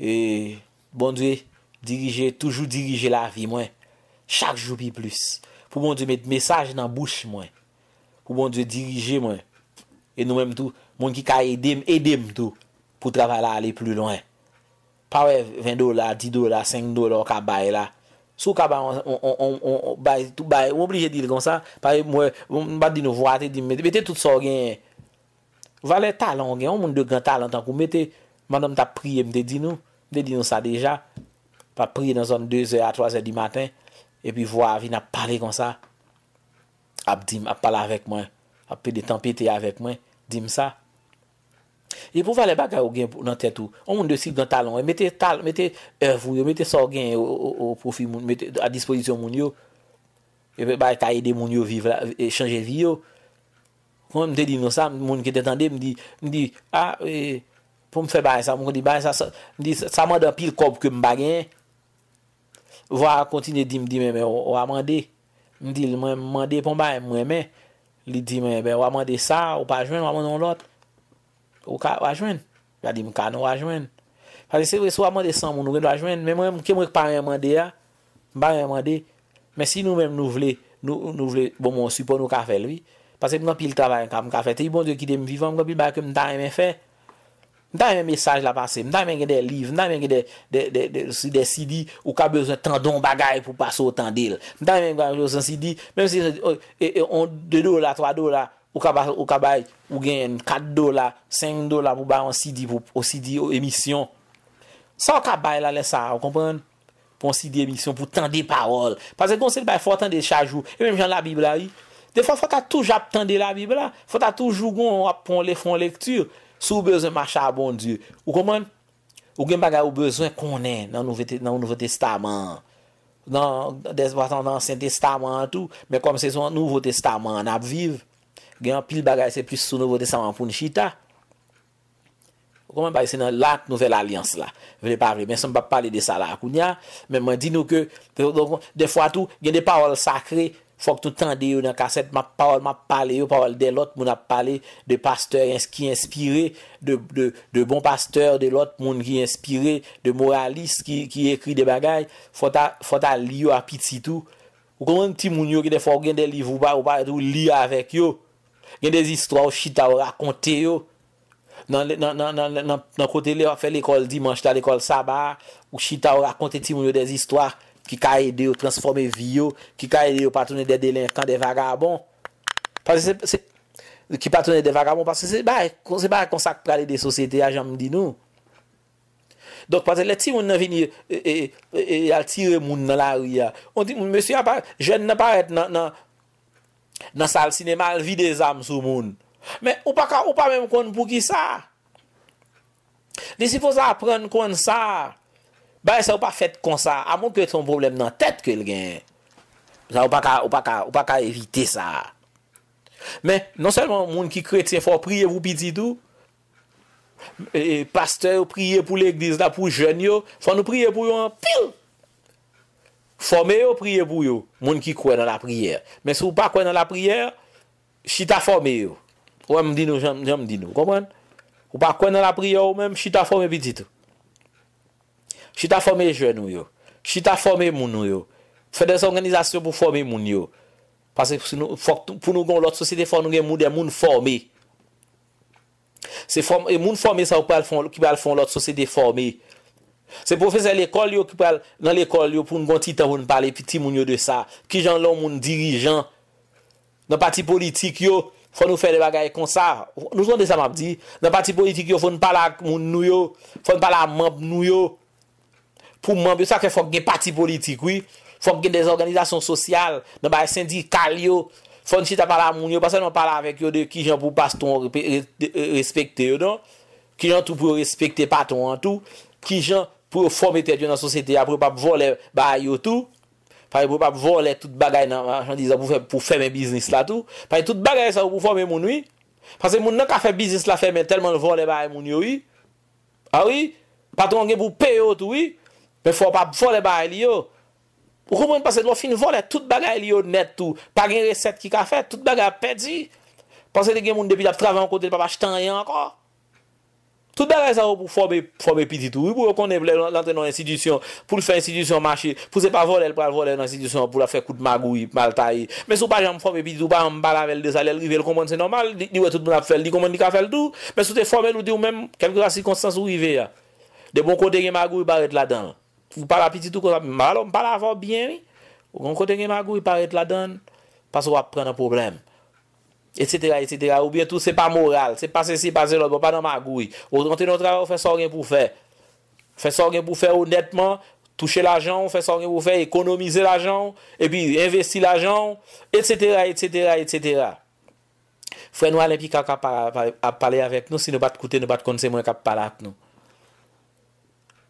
E bon diwe dirije, toujou dirije la vi mwen. Chak jou pi plus. Pou bon diwe met mesaj nan bouch mwen. Pou bon diwe dirije mwen. E nou mwen mtou, mwen ki ka edem, edem tout. Pou travala ale plou lwen. Pa we, 20 dola, 10 dola, 5 dola, kabae la. Sou kabae, on baye tout baye. Mwen mbrije diri kon sa. Pa we mwen, mwen bat di nou vwa, di mwen. Mette tout sa genye. Vale talon gen, ou moun de gantal an tankou, mette, man an ta priye, mte di nou, mte di nou sa deja, pa priye nan zon 2 e a 3 e di maten, epi vwa avina pale kon sa, ap di m, ap pale avek mwen, ap pe de tanpete avek mwen, di m sa. E pou vale bagay ou gen nan tentou, ou moun de si gantalon, mette talon, mette evou, mette so gen ou profil, mette a dispozisyon moun yo, epi baye ta yede moun yo vive la, e chanje vyo, Kon mwen te di nou sa, mwen ke te tende, mwen di, mwen di, a, ah, e, pou mwen fe baye sa, mwen kon di baye sa, mwen di, sa mwande apil kob ke m bagen, vwa kontine di mwen di, mwen mwen, waman de, mwen di, mwen mwen mwande pou m baye mwen mwen, li di mwen mwen waman de sa, wapajwen, waman nou lot, wajwen, ya di mkan wajwen. Fase se wapande san mwen wajwen, mwen mwen, ke mwen kpare mwande ya, mwane mwande, mwen si nou mwen nou vle, nou vle, bon mwen supo nou ka felvi, Pase mwen anpil trabay anka mwen ka fete. Y bon diyo ki dem vivan, mwen anpil bayan ke mwen tan mwen fe. Mwen tan mwen mesaj la pase. Mwen tan mwen gen de liv, mwen tan mwen gen de CD ou ka bezo tan don bagay pou pasou tan dil. Mwen tan mwen gen de CD, mwen se de 2 dola, 3 dola, ou ka bayan 4 dola, 5 dola, mwen bayan CD ou emisyon. Sa ou ka bayan la lesa, ou kompon? Pon CD emisyon pou tan de parol. Pase kon se bayan fortan de chajou. E mwen jan la bibla yi, De fwa fwa ta tou j ap tende la Bible la, fwa ta tou jougon ap pon le fon lektur, sou bezo macha bon Dieu. Ou koman, ou gen bagay ou bezo konen nan Nouve Testament, nan Saint Testament an tou, men kom se son Nouve Testament an ap viv, gen an pil bagay se pwis sou Nouve Testament pou nishita. Ou koman, baye se nan lak Nouvel Alliance la. Vele pavre, men som pa pale de sa la akounya, men mwen di nou ke, de fwa tou gen de parol sakre, Fok tou tande yo nan kaset, ma pale yo, pale de lot moun ap pale de pasteur ki inspire, de bon pasteur de lot moun ki inspire, de moralist ki ekri de bagay, fota li yo apit si tou. Ou konwen ti moun yo ki de fok gen de livou ba ou ba etou li ya avek yo. Gen de zistwa ou chita yo rakonte yo. Nan kote le yo a fe l'ekol dimanj ta l'ekol sabar, ou chita yo rakonte ti moun yo de zistwa. ki ka ede yo transforme viyo, ki ka ede yo patrone de delinkan de vagabon, ki patrone de vagabon, parce se ba konsak prale de sosyete a janm di nou. Dok parce le ti moun nan vinye, e al tire moun nan la ouya. On di, monsi, jen nan paret nan sal sinema, al vi de zanm sou moun. Men, ou pa mèm kon pou ki sa? Disi fos apren kon sa, Ba, se ou pa fèt konsa, a moun kè ton problem nan tèt kèl gen. Ou pa ka evite sa. Men, non selman moun ki kretien fò priye voupi didou, e, e pasteur priye pou l'eglise da pou jen yo, fò nou priye pou yo an, piou! Fòme yo priye pou yo, moun ki kouè nan la priyer. Men, se ou pa kouè nan la priyer, chita fòme yo. Ouè mdino, jèm dino, komwen? Ou pa kouè nan la priyer ou mèm, chita fòme biditou. Chita fome jwen nou yo. Chita fome moun nou yo. Fede sa organizasyon pou fome moun yo. Pase pou nou gon lote sosede fome nou gen moun de moun fome. Se e moun fome sa ou kipal fome lote sosede fome. Se profese l'ekol yo kipal nan l'ekol yo pou nou ganti tan pou nou pale. Pi ti moun yo de sa. Ki jan loun moun dirijan. Nan pati politik yo. Fon nou fere bagay kon sa. Nou jwande sa map di. Nan pati politik yo fon nou pale ak moun nou yo. Fon nou pale ak moun nou yo. pou mambi, sa ke fok gen pati politik, oui, fok gen dezorganizasyon sosyal, nan baye sendi, kal yo, fonjita pala moun yo, pasan nan pala avek yo de, ki jan pou paston respekte yo don, ki jan tou pou respekte patron an tou, ki jan pou fomete diyon nan sosyete, apou ap vole baye yo tou, apou ap vole tout bagay nan chan dizan, pou feme biznis la tou, apou tout bagay sa ou pou fome moun, oui, pasan moun nan ka feme biznis la feme, telman vole baye moun yo, oui, a ah oui, patron gen pou pe yo tou, oui, Men fò pa fòle ba e li yo. Ou kou mwen pase dwo fin volet, tout bagay li yo net tou. Pa gen reset ki ka fet, tout bagay ap pedzi. Pase de gen moun depil ap travè an kote pa pa chtan yon akor. Tout bagay sa ou pou fòbe piti tou. Ou pou yo kone blè lantè nan institisyon pou l'fè institisyon mache. Pouse pa volet, pral volet nan institisyon pou la fè kout magoui, malta yi. Men sou pa jan mwen fòbe piti tou, pa mwen bala mel de sa lèl, rive l komon se nomal, ni wè tout mwen ap fel, ni komon ni ka fel tou. Men sou te fòbe louti ou men, kem kwa si konstans Ou pa la piti tou kon sa, malon, pa la avan bien, oui. Ou kon kote gen magoui, paret la dan, pa se wap pren an problem. Etc. Etc. Ou bien tout, se pa moral, se pa se si, pa se lo, bon, pa nan magoui. Ou rente nou travè, ou fè sò gen pou fè. Fè sò gen pou fè honètman, touche l'ajan, fè sò gen pou fè, ekonomize l'ajan, e pi investi l'ajan, etc. Etc. Etc. Fè nou alimpika ka pale avek nou, si nou bat koute, nou bat konde se mwen ka pale ap nou.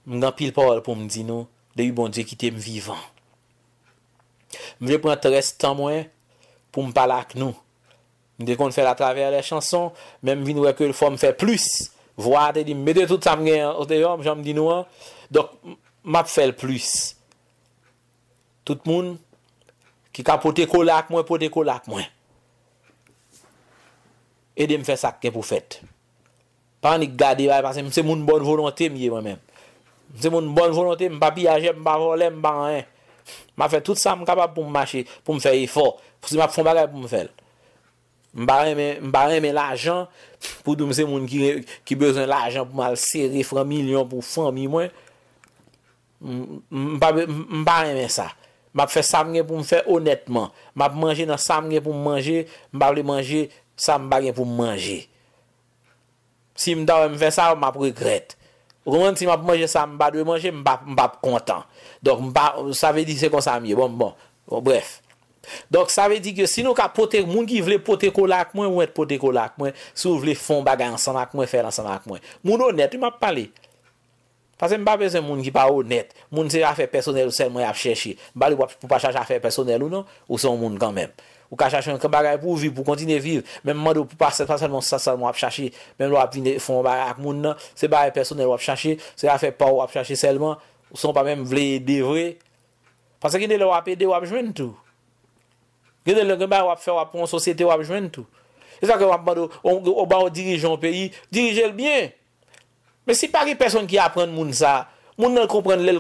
m gen pil pòl pou m di nou, de yu bon Dje ki tem vivan. M jè pwen trestan mwen, pou m palak nou. M de kon fè la travèr lè chanson, m m vin wèkèl fò m fè plus, vwa te di m mète tout sa m gen, os de yon, m jan m di nou an, dok m ap fèl plus. Tout moun, ki ka pote kolak mwen, pote kolak mwen. E de m fè sakke pou fèt. Pan ni gade vay, m se moun bon volante m ye mwen men. Mse moun bon volante, m pa pi aje, m pa volen, m pa ranen. Ma fe tout sa m kapap pou m mache, pou m fe efor. Se m ap fon bagay pou m fel. M pa ranen men l ajan, pou dou mse moun ki bezan l ajan pou m al seri, fran milyon pou fran mi mwen. M pa ranen men sa. Ma fe sa m gen pou m fe honetman. Ma pou manje nan sa m gen pou m manje, m pa li manje sa m bagay pou m manje. Si m da wè m fe sa, m ap rekret. Ou konwen si m ap manje sa m badwe, manje m bap kontan. Donk m bap, sa ve di se kon sa miye, bon, bon, bon bref. Donk sa ve di ke sino ka pote, moun ki vle pote kolak mwen, mwen pote kolak mwen, sou vle fon bagay ansanak mwen, fèl ansanak mwen. Moun honet, m ap pale. Fase m bap veze moun ki pa honet, moun se afe personel ou sen mwen ap cheshi. M bale wap pou pa chache afe personel ou non, ou son moun kanmen. Ou ka chache yon ke bagay pou vive, pou kontine vive. Mem mwado pou pa selman sa salman wap chache. Mem lwap vine fon bagay ak moun nan. Se bagay personel wap chache. Se ya fe pa wap chache selman. Ou son pa menm vleye devre. Pase ki ne lwap ede wap jwen tout. Ki ne lwap fè wap pou an sosyete wap jwen tout. E sa ke wap mwado, ou ba ou dirijon peyi, dirijel bien. Men si pari person ki apren moun sa... Moun nan komprende lèl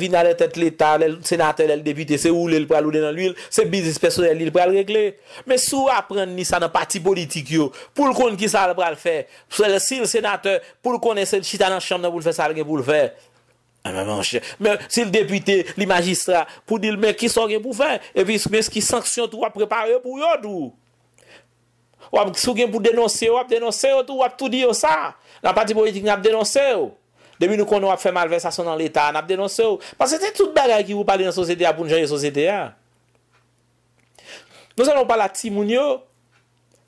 vi nan lèl tèt l'État, lèl sénateur, lèl député, se ou lèl pral ou denan l'huil, se bizis personel lèl pral regle. Mè sou apren ni sa nan pati politik yo, pou l'koun ki sa lèl pral fè? Sou lèl si lèl sénateur, pou lèl koun e se chita nan chanm nan pou l'fè sa lèl gen pou l'fè? Mè mè mè mè mè mè, si lèl député, lèl magistrat, pou lèl mè ki son gen pou fè? E vi sou mè s ki sanksyon tou wap prepare pou yod ou? Wap sou gen pou denonse ou, wap denonse ou, tou w Demi nou kon nou ap fè malversasyon nan l'Etat, an ap denonsè ou. Pan se te tout belè ki pou palè nan sosèdè ya, pou nou janye sosèdè ya. Nou se nou palè ti moun yo,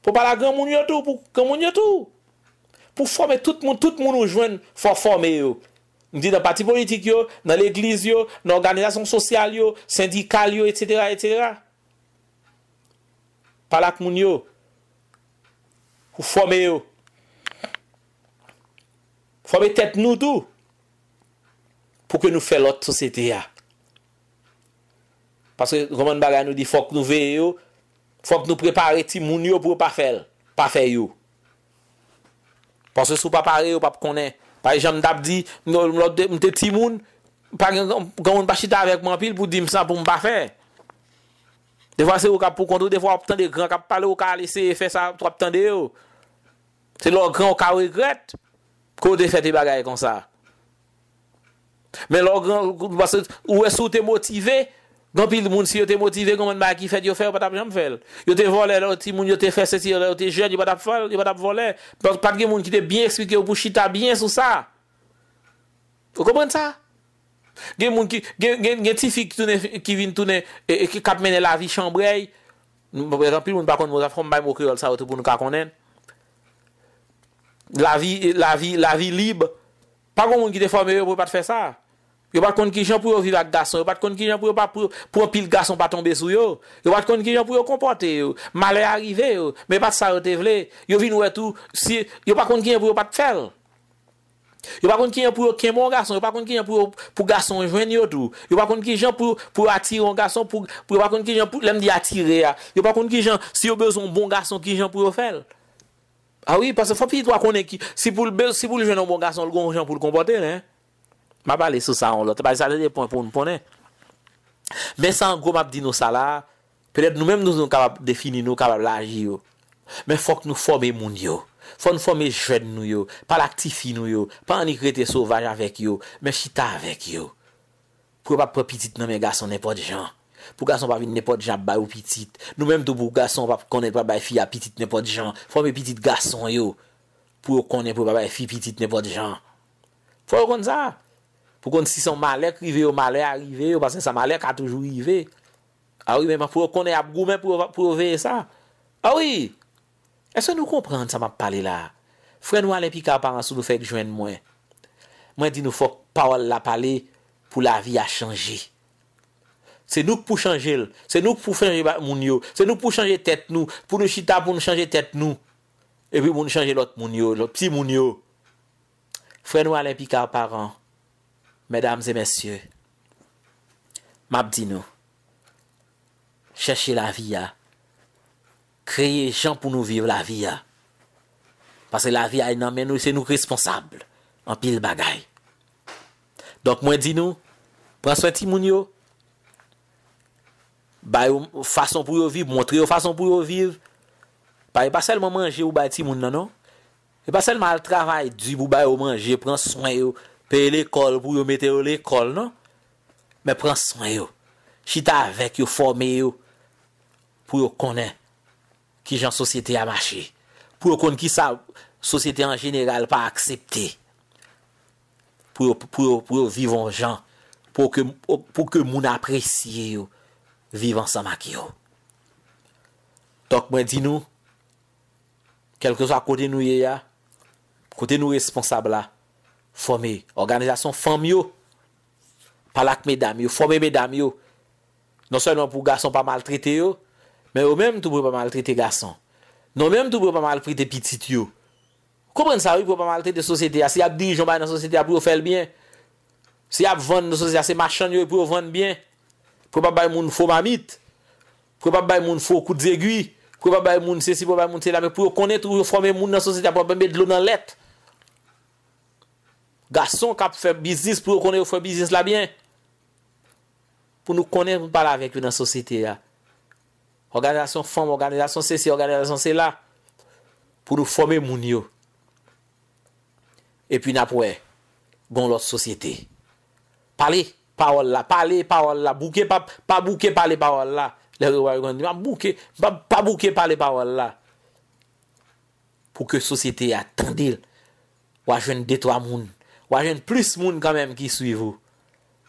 pou palè gen moun yo tou, pou gen moun yo tou. Pou fòmè tout moun, tout moun nou jwen fòmè yo. Ndi nan pati politik yo, nan l'Eglise yo, nan organizasyon sosèl yo, syndikal yo, etsètera, etsètera. Palè ki moun yo, pou fòmè yo. Fò mè tèt nou dò, pou kè nou fè lòt sòsètè ya. Pasè, gòman bagay nou di, fòk nou vè yo, fòk nou prepare timoun yo pou pa fèl, pa fè yo. Pasè sou pa pare yo, pa pou konè. Parè, jèm dap di, mè te timoun, pa gen, gòman pa chita avèk mò anpil, pou dim san pou mè pa fè. De fò se yo kap pou kontou, de fò ap tènde gran, kap pale yo ka lè se fè sa, ap tènde yo. Se lò gran yo ka rekèt. Ko de fète bagaye kon sa. Men lò, ou esou te motive, gampil moun si yo te motive, goman mè ki fète, yo fè, yo patap jom fèl. Yo te vole, yo te moun, yo te fè se ti, yo te jè, yo patap fol, yo patap vole. Pat gen moun ki te byen ekspike, yo pou chita byen sou sa. Yo kompènd sa. Gen moun ki, gen gen tifi ki vin tounè, e, e, ki kap mène la vi chanbrey, moun pèjant pil moun bakon mou zafron, mè mou kriol sa, yo te pou nou kakonèn. la vi libe. Pak wollen kon ki deforme yo, pou yo pat fè sa. Yo pat kon ki jan pou yo vile ak garsò. Yo pat kon ki jan pou yo pat pou yo pil kişò. Yo pat kon ki jan pou yo konpote yo. Malè arrive yo. Men pat sagedè fè. Yo vin wè tou si yo pat kon ki jan pou yo pat fè. Yo pat kon ki jan pou yo kiè mòn bon garsò. Yo pat kon ki jan pou yo pou garsò njwen yo tout. Yo pat kon ki jan pou yo atire ansòn. Yo pat kon ki jan pou yo lèmè di atire. Yo pat kon ki jan si yo bezon pri bon garsò ki jan pou yo fèl. Awi, pa se fò piti to akone ki, si pou l'jwen nou bon gason, l'gon jen pou l'kompote, ne? Ma pale sou sa on lò, te pale sa lè de pon, pon, pon, ne? Men san gom ap di nou sa la, pelèd nou menm nou nou kabab defini nou kabab laji yo. Men fòk nou fòm e moun yo, fòm nou fòm e jwen nou yo, pa l'aktifi nou yo, pa anik rete souvaj avèk yo, men chita avèk yo. Pwè pa pwè piti nou men gason ne pot jen. Pou gason pa vin nepot jan bay ou pitit. Nou menm tou pou gason pa konen pa bay fi ya pitit nepot jan. Fwa me pitit gason yo. Pou yo konen pou bay bay fi pitit nepot jan. Fwa yo konen sa? Pou konen si son malek rive yo malek a rive yo. Basen sa malek a toujou rive. Awi menman pou yo konen ap goumen pou yo veye sa. Awi! E se nou komprende sa map pale la? Fren wale pika ap amansou nou fek jwen mwen. Mwen di nou fwa pa wale la pale pou la vi a chanje. Awi! C'est nous pour changer. C'est nous pour faire moun C'est nous pour changer tête nous. Pour nous chita, pour nous changer tête nous. Et puis pour nous changer l'autre monde, l'autre petit monde. Frère nous mesdames et messieurs, nous cherchez la vie à hein. créer gens pour nous vivre la vie hein. Parce que la vie à nous c'est nous responsables en pile bagaille. Donc moi dis nous, prends soin de bay ou fason pou yo viv, montre yo fason pou yo viv, bay e pa selman manje ou bay ti moun nanon, e pa selman al travay, di pou bay ou manje, pran son yo, peye l'ekol pou yo mete yo l'ekol non, me pran son yo, chita avek yo, fome yo, pou yo konen, ki jan sosyete a mache, pou yo konen ki sa, sosyete an jeneral pa aksepte, pou yo vivon jan, pou ke moun apresye yo, Vivans sa mak yo. Tok mwen di nou, kelkous a kote nou ye ya, kote nou responsable la, fome, organizasyon fome yo, palak medam yo, fome medam yo, non sè non pou gason pa maltrite yo, men ou menm tou pou maltrite gason. Non menm tou pou maltrite pitit yo. Kou mwen sa wè pou maltrite de sosyete ya, si ap dirijon bay nan sosyete ap wè wè fèl byen, si ap vwèn nan sosyete yase machan yo, ap wè wè vwèn byen, Pwè pa bay moun fò mamit. Pwè pa bay moun fò kout zègwi. Pwè pa bay moun sèsi, pwè pa bay moun sè la. Pwè pou yon konè tou yon fòmè moun nan sòsitè. Pwè pa bay mè dlo nan let. Gason ka pou fè bizis. Pwè pou yon konè yon fòmè bizis la byen. Pwè nou konè moun pala vek yon nan sòsitè ya. Organizasyon fòm, organizasyon sèsi, organizasyon sè la. Pwè pou yon fòmè moun yo. E pi nap wè. Gon lòt sòsitè. Palè. Palè. Parol la, pale parol la, bouke pa, pa bouke pale parol la. Le wè wè yon di, pa bouke, pa bouke pale parol la. Pou ke sosi te atendil, wajen detwa moun. Wajen plus moun kamem ki suivou.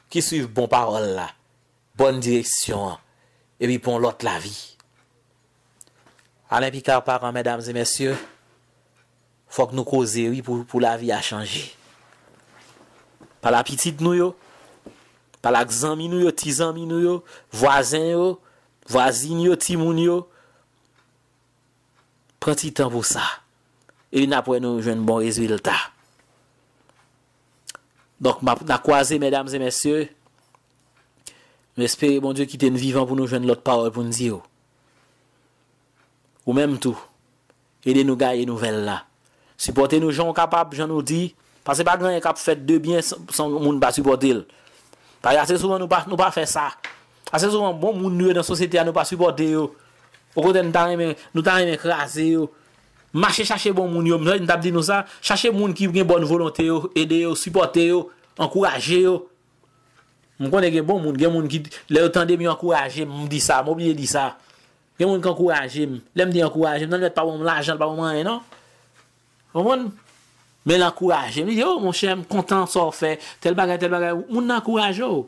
Ki suiv bon parol la. Bon direksyon an. Ewi pon lot la vi. An epi kar paran, mèdames et mèsyè. Fok nou koze, wè pou la vi a chanji. Pal apitit nou yo. Palak zanmi nou yo, ti zanmi nou yo, vwazen yo, vwazin yo, ti moun yo, pranti tan pou sa. E li na pou e nou jwen bon rezou il ta. Donk na kwa ze, medams e mesye, mespere bon diyo ki ten vivan pou nou jwen lot power pou nzi yo. Ou menm tou, e li nou gaye nou vel la. Supote nou joun kapap, joun nou di, pase pa gen yon kap fèt de byen son moun ba suportel. Asè souman nou pa fè sa. Asè souman bon moun nou e nan sosyete a nou pa supporte yo. Okote nou ta reme krasi yo. Mache chache bon moun yo. Mwen yo nou ta bide nou sa. Chache moun ki gen bon volonte yo. Ede yo. Supporte yo. Enkouraje yo. Mwen kon de gen bon moun. Gen moun ki lè yo tende mi ankouraje. Mwen di sa. Mwen oubliye di sa. Gen moun ki ankouraje. Lè mdi ankouraje. Nan lè pa woun moun lajant. Pa woun moun non? eno. Woun moun. Men lankouraje, men lide, o, moun chèm, kontan sa ou fe, tel bagay, tel bagay, moun lankouraje ou.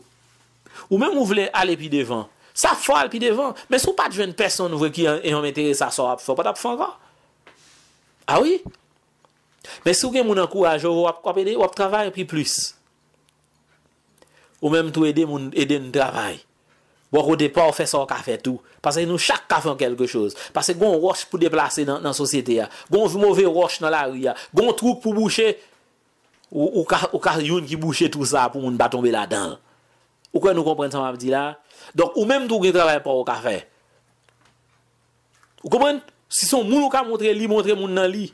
Ou men moun vle ale pi devan. Sa fwa al pi devan, men sou pa djwen person nou vwe ki yon metere sa sa ap fwa, pa ta ap fwa anka. A wii? Men sou gen moun lankouraje ou, oh, wap kwape de, wap travay pi plus. Ou men mtou ede moun ede nou travay. Bwak bon, ou de pa ou fè sa ou ka fè tou. Pase nou chak ka fè an kelke chouz. Pase goun roche pou deplase nan sosyete ya. Goun zi mouve roche nan la ri ya. Goun trouk pou bouchè. Ou ka youn ki bouchè tout sa pou moun batombe la dan. Ou kwen nou komprenn sa mabdi la? Donk ou menm trouk ni trabè pa ou ka fè. Ou komprenn? Si son moun ou ka montre li, montre moun nan li.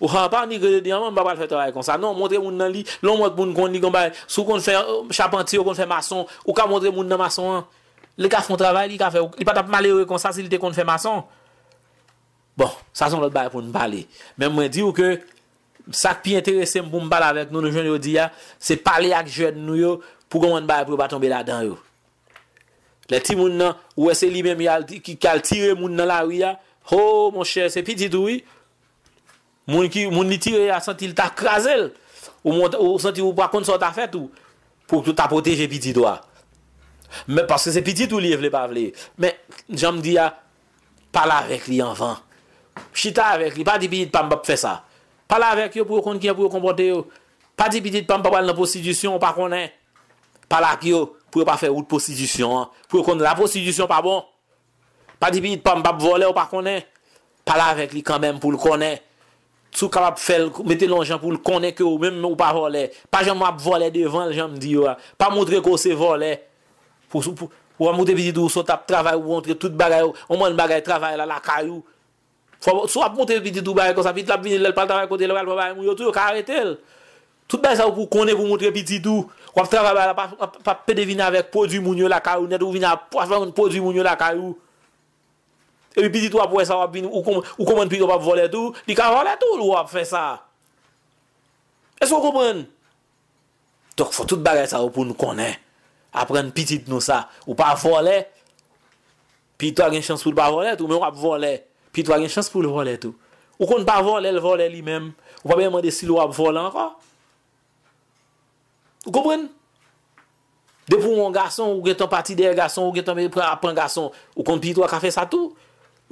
Ou hapan ni grede di, anman mabal fè trabè kon sa. Non, montre moun nan li. Non, montre moun kon ni gombay. Sou kon fè euh, chapanti ou kon fè Le ka foun travay li ka fè ou. Li pat ap male ou kon sa silite kon te fè masan. Bon, sa son lòt bay pou m'bale. Men mwen di ou ke sak pi interese m pou m'bale avèk nou nou jen yo di ya se pale ak jen nou yo pou kon mwen bay pou batombe la den yo. Le ti moun nan ou ese li mèm yal ki kal tire moun nan la ou ya Ho, moun chè se piti doui moun ni tire yal sentil ta krasel ou sentil ou pwa kont sa ta fèt ou pou tapoteje piti doua. Mè paske se pitit ou liye vle pa vle. Mè janm di ya, pala avèk li anvan. Chita avèk li, pa di pitit pa mbap fè sa. Pala avèk yo pou yon konn ki yon pou yon kompote yo. Pa di pitit pa mbap wale nan postidisyon ou pa konnè. Pala ak yo pou yon pa fè out postidisyon. Pou yon konn la postidisyon pa bon. Pa di pitit pa mbap vole ou pa konnè. Pala avèk li kanmèm pou l konnè. Sou kapap fè l, metè l anjan pou l konnè kyo ou mèm mè ou pa vole. Pa janm wap vole devan janm di yo Ou a moutre pitidou sou tap travay ou montre tout bagay ou Ou moun bagay travay la la kayou Sou ap moutre pitidou bagay konsa Pit lab vinil lèl pal travay kote lèl wèl wèl bagay moun yo tou yo Kare tel Tout bagay sa ou pou konen pou moutre pitidou Ou ap travay bagay la pa pe devina vek pojwi moun yo la kayou Net ou vina pojwi moun yo la kayou Epi pitidou ap wè sa ou ap vinil Ou konen pitidou ap voletou Dika voletou lè ou ap fè sa E sou komwen Dok fò tout bagay sa ou pou nou konen A pren pitit nou sa. Ou pa volè. Pi to a gen chans pou di pa volè tou. Ou men wap volè. Pi to a gen chans pou di volè tou. Ou kon pa volè li volè li menm. Ou pa ben men de sil wap volè anka. Ou komren? Depou mwen gason, ou gen ton pati der gason, ou gen ton men apren gason. Ou kon pi to a ka fe sa tou.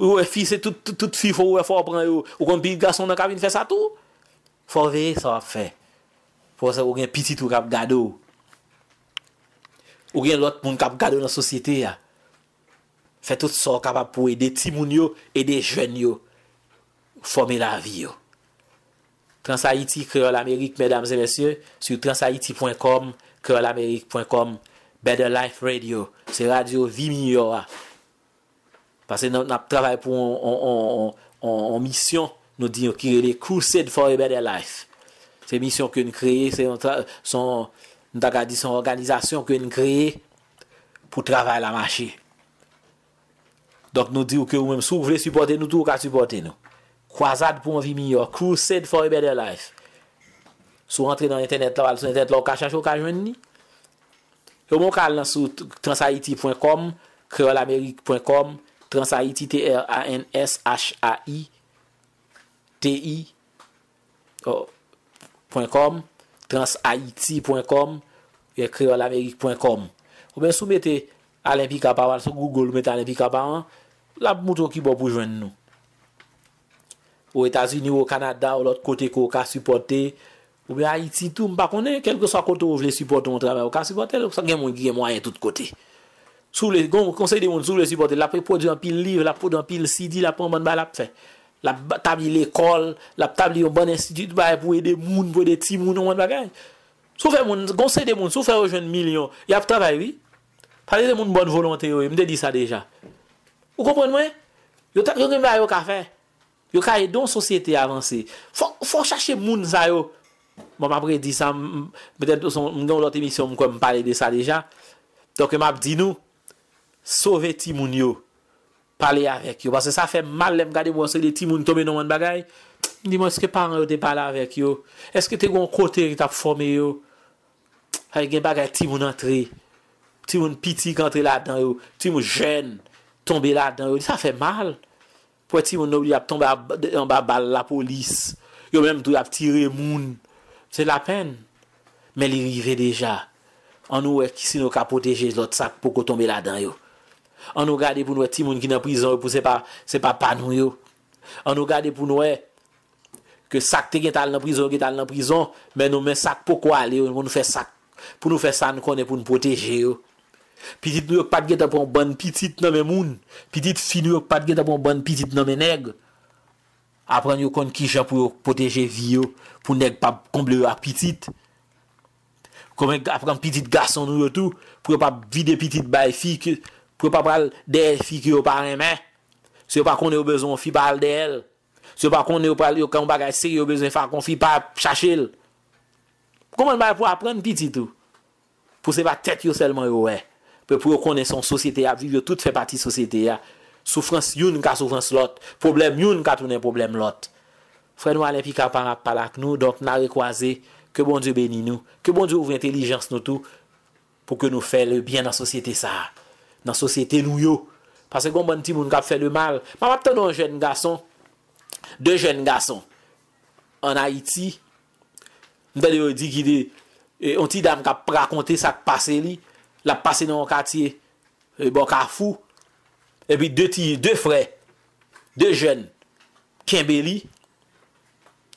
Ou e fi se tout fi fo ou e fo a pren yo. Ou kon pi gason nan ka vin fe sa tou. Fo ve, so a fe. Fo se ou gen pitit ou kap gado ou. Ou gen lot moun kap gado nan sosyete ya. Fè tout so kapap pou ede timoun yo, ede jwen yo, fòmè la vi yo. Transayiti, Kriol Amerik, mèdames et mèsyè, sou transayiti.com, kriolamerik.com, Better Life Radio, se radio vi miyo ya. Pase nan ap trabè pou an an mission, nou di yo ki re de kousè de fòmè Better Life. Se mission ke nou kreye, se an trabè, son... Nou ta ka di son organizasyon ke nou kreye pou travay la machi. Dok nou di ou kreye ou menm sou pou vle supporte nou tou ou ka supporte nou. Kwasad pou an vi myor. Crusade for a better life. Sou rentre nan internet la wale. Sou internet la ou ka chanjou ka jwen ni. Yo moun kal nan sou transaiti.com kreolamerik.com transaiti.com transaiti.com transhaiti.com et creolamerique.com. Ou bien soumettez à sur Google, mettez hein, à la moto qui va pour joindre nous. Aux États-Unis, au Canada, ou l'autre côté qu'on a supporté, ou bien Haïti, tout, monde quel que soit côté où je les supporte, mon travail, on supporter, ça gagne mon moyen de côté. Sous les conseil des monde, les supporter, la produit en pile livre, la produit d'un pile CD, la pomme un la fait. l ap tabli l ekol, l ap tabli yon bon institut, bay pou ede moun, pou ede ti moun, yon mwen bagay. Sou fè moun, gonsè de moun, sou fè yon joun milyon, y ap tabay, wè. Fè de moun bon volonté, wè, mwen de di sa deja. Ou kompon mwen? Yo tak yon gen mwen yo ka fè. Yo ka yon e don sosyete avansè. Fò chache moun zay yo. Mwen bon, mabre di sa, mwen gen yon lote emisyon, mwen kwen mwen pale de sa deja. Dok mwen ap di nou, sou fè ti moun yo. pale avek yo. Basen sa fe mal lem gade mwen se de ti moun tombe nan mwen bagay. Di mwen, eske pa an yo de bala avek yo? Eske te goun kote yon tap fome yo? Hay gen bagay ti moun entre. Ti moun piti kante la dan yo. Ti moun jen tombe la dan yo. Sa fe mal. Pwè ti moun nou li ap tombe an ba bal la polis. Yo mwen mwen tou ap tire moun. Se la pen. Men li rive deja. An nou ek si nou ka poteje lout sak pou ko tombe la dan yo. An nou gade pou nou e ti moun ki nan prizon yo pou se pa, se pa pa nou yo. An nou gade pou nou e, ke sakte gen tal nan prizon, gen tal nan prizon, men nou men sak pou kwa le yo, pou nou fe sak. Pou nou fe san konen pou nou poteje yo. Pitit nou yo, pat gen ta pon ban pitit nan men moun. Pitit fin nou yo, pat gen ta pon ban pitit nan men neg. Aprenyo kon ki jan pou yo poteje vi yo, pou neg pa komble yo a pitit. Komek apren pitit gason nou yo tou, pou yo pa vide pitit bay fi ki, Pwè pa pral de el fi ki yo pral en men. Se yo pa konen yo bezon, fi pral de el. Se yo pa konen yo pral yo kan bagaj se yo bezon, fa kon fi pral chache el. Koman ba pou apren piti tou? Pwè se va tet yo selman yo we. Pwè pou yo konen son sosyete ya, vivyo tout fè pati sosyete ya. Soufrans youn ka soufrans lot. Problem youn ka tounen problem lot. Frè nou alen pi ka pral ak nou, donk nan re kwa ze, ke bon diyo beni nou. Ke bon diyo ouvre intelijans nou tou pou ke nou fè le bien nan sosyete sa ap. nan sosyete nou yo. Pase kon bon ti moun kap fè le mal. Ma wap tè non jen gason, de jen gason, eh, an Haiti, mwen dè li yo di ki de, yon ti dam kap prakonte sak pase li, la pase nan wakatiye, yon eh, bon kap fou, e bi de ti, de fre, de jen, kenbe li,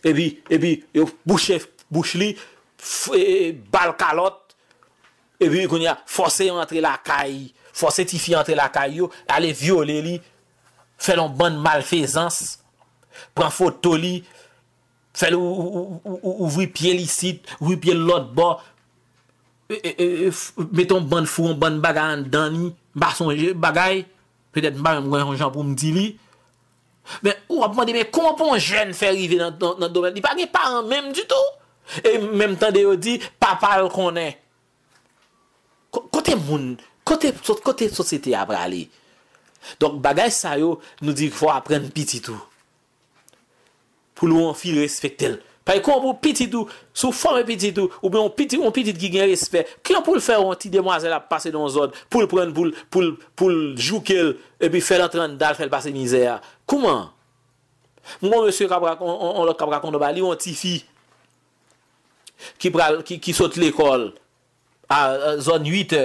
e bi, e bi, yon bouche li, eh, bal kalot, e bi yon fose yon entre la kayi, fò se ti fi antre lakay yo, ale viole li, fèl on ban malfezans, pran fò to li, fèl ou vwi pye lisit, vwi pye lot bo, meton ban foun, ban bagay an dan li, bagay, pe det man mwen jan pou mdi li, ben ou ap mwen di, konpon jen fè rive nan domen, di pa gen pa an menm di tou, e menm tan de yo di, pa pal konen, kote moun, Kote sot, kote sot se te apra li. Donk bagaj sa yo, nou dik fwa apren piti tou. Pou loun fi respektel. Pari e kon pou piti tou, sou fome piti tou, ou pou loun piti tou ki gen respekt. Klen pou l fè ou an ti demwa zel ap pase don zon, pou l pren, pou l joukel, epi fè l entran dal, fè l pase mizè. Kouman? Mwen monsye kabrakon, lout kabrakon do ba li, ou an ti fi, ki sot l ekol, a zon 8e,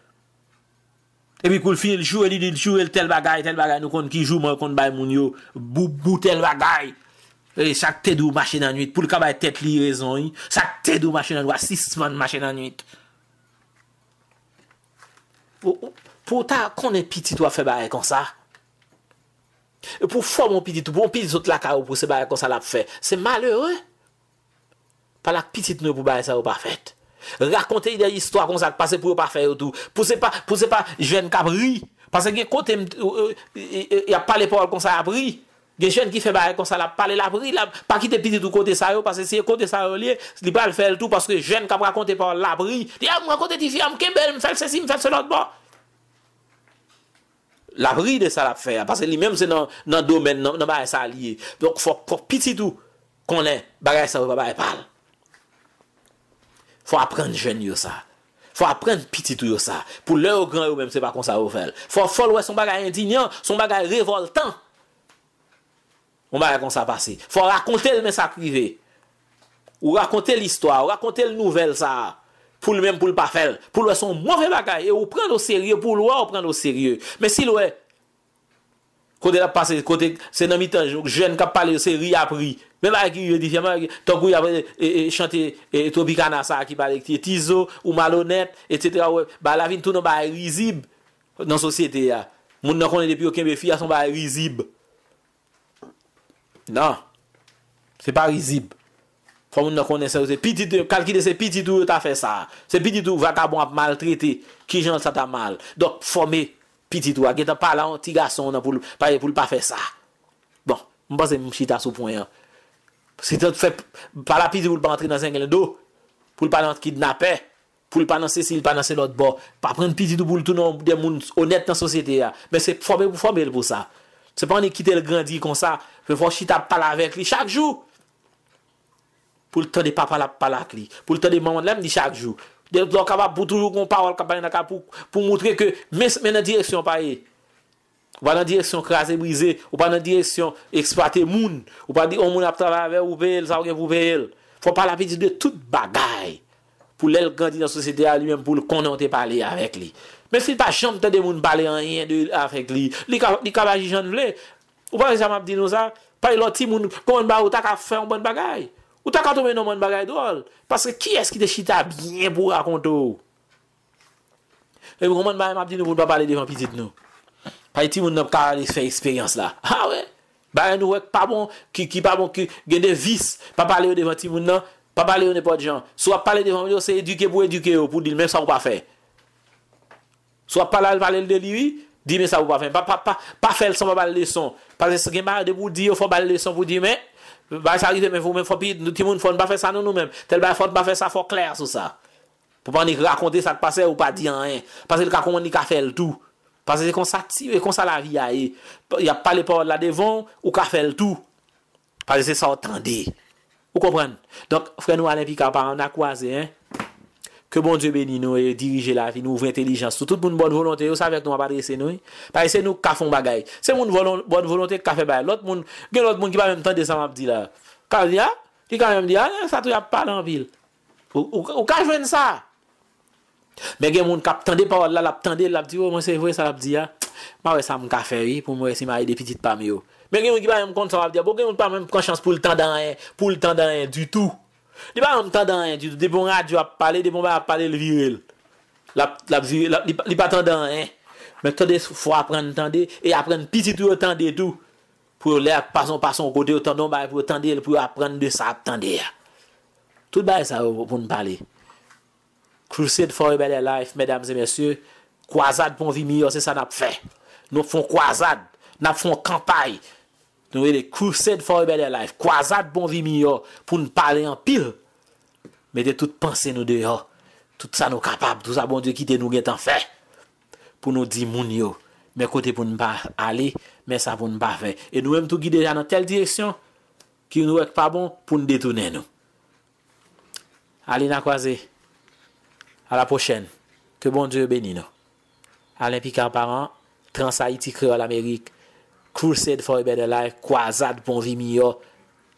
E pi koul finil, chou e li li, chou e tel bagay, tel bagay, nou konn ki jou mwen konn bay moun yo. Bou, bou, tel bagay. E sak te dou machin anuit. Poul ka bay tet li rezon yi. Sak te dou machin anuit. Ou asisman machin anuit. Pou ta konen pitit wap fe baye kon sa. E pou fwa moun pitit, pou moun pitit zot lak a ou pou se baye kon sa la pou fe. Se malere. Se malere. Palak pitit nou pou baye sa ou pa fet. Rakonte euh, yi ah, ah, bon. de histwa kon se ak pase pou yo pa fe ou tou Pouse pa jen ka bri Pase gen kote Ya pale pol kon se ap bri Gen jen ki fe bae kon se ap pale la bri Pakite piti tou kote sa yo Pase siye kote sa yo liye Li bal fe ou tou Pase gen ka prakonte pol la bri Ti ya mrakote ti fi am kebel Mfèl se si mfèl se not bo La bri de sa ap fe Pase li menm se nan domen nan bae sa liye Donk fok piti tou Konen bae sa yo bae pal Fwa apren jen yo sa, fwa apren piti tou yo sa, pou lè ou gran yo mèm se pa kon sa ou fèl. Fwa fol wè son bagay indignant, son bagay révoltant, ou bagay kon sa pasi. Fwa rakonte lè mè sa krive, ou rakonte l'histoire, ou rakonte lè nouvel sa, pou lè mèm pou l'pa fèl. Pou lè son morè bagay, ou pren ou serye, pou lè ou pren ou serye. Mè si lè wè, kote la pasi, kote senomi tanj, ou jen kap pale, ou se ri apri, Mè mè ki yon di fè mè wè ki to kou yavè chante etropika nan sa ki pale ki ti etizo ou malonet et se te wè. Ba la vin tou nou ba rizib nan sosyete ya. Moun nan konen depi yo kenbe fia son ba rizib. Nan. Se pa rizib. Fò moun nan konen se wè. Piti tou, kalkide se piti tou ta fè sa. Se piti tou vakabon ap mal trete. Ki jan sa ta mal. Dok fò mè piti tou. Ake ta pala an tiga son nan pou l'pa fè sa. Bon. Mbazè mchita sou pwoyan. Se te fwe pala piti pou l pa antre nan zengel do, pou l pa antre ki dnape, pou l pa nan se sil, pa nan se lot bo, pa pren piti pou l tou nan moun honet nan sosyete ya. Men se pou fomel pou fomel pou sa. Se pou ane kite l grandi kon sa, pou fwa chita pala avek li chak jou, pou l tan de pa pala pala ak li, pou l tan de moun lem li chak jou. De l do kava pou tou jou kon pa wal kapany na ka pou moutre ke men a direksyon pa e. Eh. Ou pa nan direksyon krasè brize, ou pa nan direksyon ekspratè moun. Ou pa di on oh, moun ap tava ve ou pe el, sa ou gen pou pe el. Fon pa la piti de tout bagay pou lèl ganti nan sosite a li men pou l konante pale avèk li. Men si pa chanm te de moun pale an yen de avèk li. Li kabaji jan vle, ou pa reja map di nou sa, pa yon ti moun koman ba ou tak a fè an ban bagay. Ou tak a tome nan ban bagay dool. Paske ki eski de chita bien pou akonto. Fon pa la piti de nou. Pa yon timoun nan pou ta alis fey eksperyans la. Ha we. Ba yon nou wek pa bon ki ki pa bon ki gen de vis. Pa pale yo devan timoun nan. Pa pale yo ne pot jan. Swa pale devan yo se eduke pou eduke yo. Pou di l men sa wou pa fe. Swa pale pale l de liwi. Di men sa wou pa fe. Pa pa pa pa fe l son pa pale le son. Pa se se gen ma de pou di yo fò pale le son pou di men. Ba sa ri de men fò pi. Ti moun fò nan ba fe sa nou nou men. Tel ba fò nan ba fe sa fò kler sou sa. Pou pa ni rakonte sa te pase ou pa di an en. Pase l kakon an ni ka fe l tou. Pase se kon sa ti, kon sa la vi a e. Ya pa le por la devon, ou ka fel tou. Pase se sa otan de. Ou kompren? Donk, fre nou alimpika, pa an akwaze, ke bon dieu beni nou e dirije la vi nou ouvre intelijans. Soutout moun bon volante, ou sa vek nou apadrese nou? Pase se nou ka fon bagay. Se moun bon volante, ka fe bay. Lout moun, gen lout moun ki pa mèm tan de san apdi la. Ka mèm di a, ki ka mèm di a, sa tou ya pa lan vil. Ou ka jwen sa? Men gen moun kap tende pa wad la lap tende, lap di yo mwen se vwe sa lap di ya, ma wè sa mwen ka feri pou mwen se maye de pitit pa myo. Men gen moun ki bayan m kont sa wap di ya, mwen gen moun pa mwen pran chans pou l tendan en, pou l tendan en du tout. Di bayan moun tendan en du tout, di bon radyo ap pale, di bon bayan ap pale l virel. Lap virel, li pa tendan en, men tonde fwa ap pren tende, e ap pren pitit ou tende tout. Pou lè ap pason pason kote ou tendon bayan pou tende, pou ap pren de sa ap tende ya. Tout bayan sa wou pou mwen pale. Crusade for a better life, mesdames et messieurs, kwa zade pon vi mi yo, se sa nap fe, nou fon kwa zade, nap fon kampay, nou e de crusade for a better life, kwa zade pon vi mi yo, pou nou pale en pire, me de tout pense nou de yo, tout sa nou kapab, tout sa bon dieu kite nou getan fe, pou nou di moun yo, me kote pou nou pa ale, me sa pou nou pa fe, e nou em tou gide jan nan tel direksyon, ki nou ek pa bon, pou nou detounen nou. Ale na kwa zi, A la pochen, ke bon dieu beni nou. Alimpika aparan, transayitikre al Amerik, koused foy bedelay, kwa azad pon vimi yo,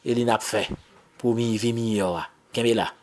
elina pfe, pou mi vimi yo a. Ah. Kemela.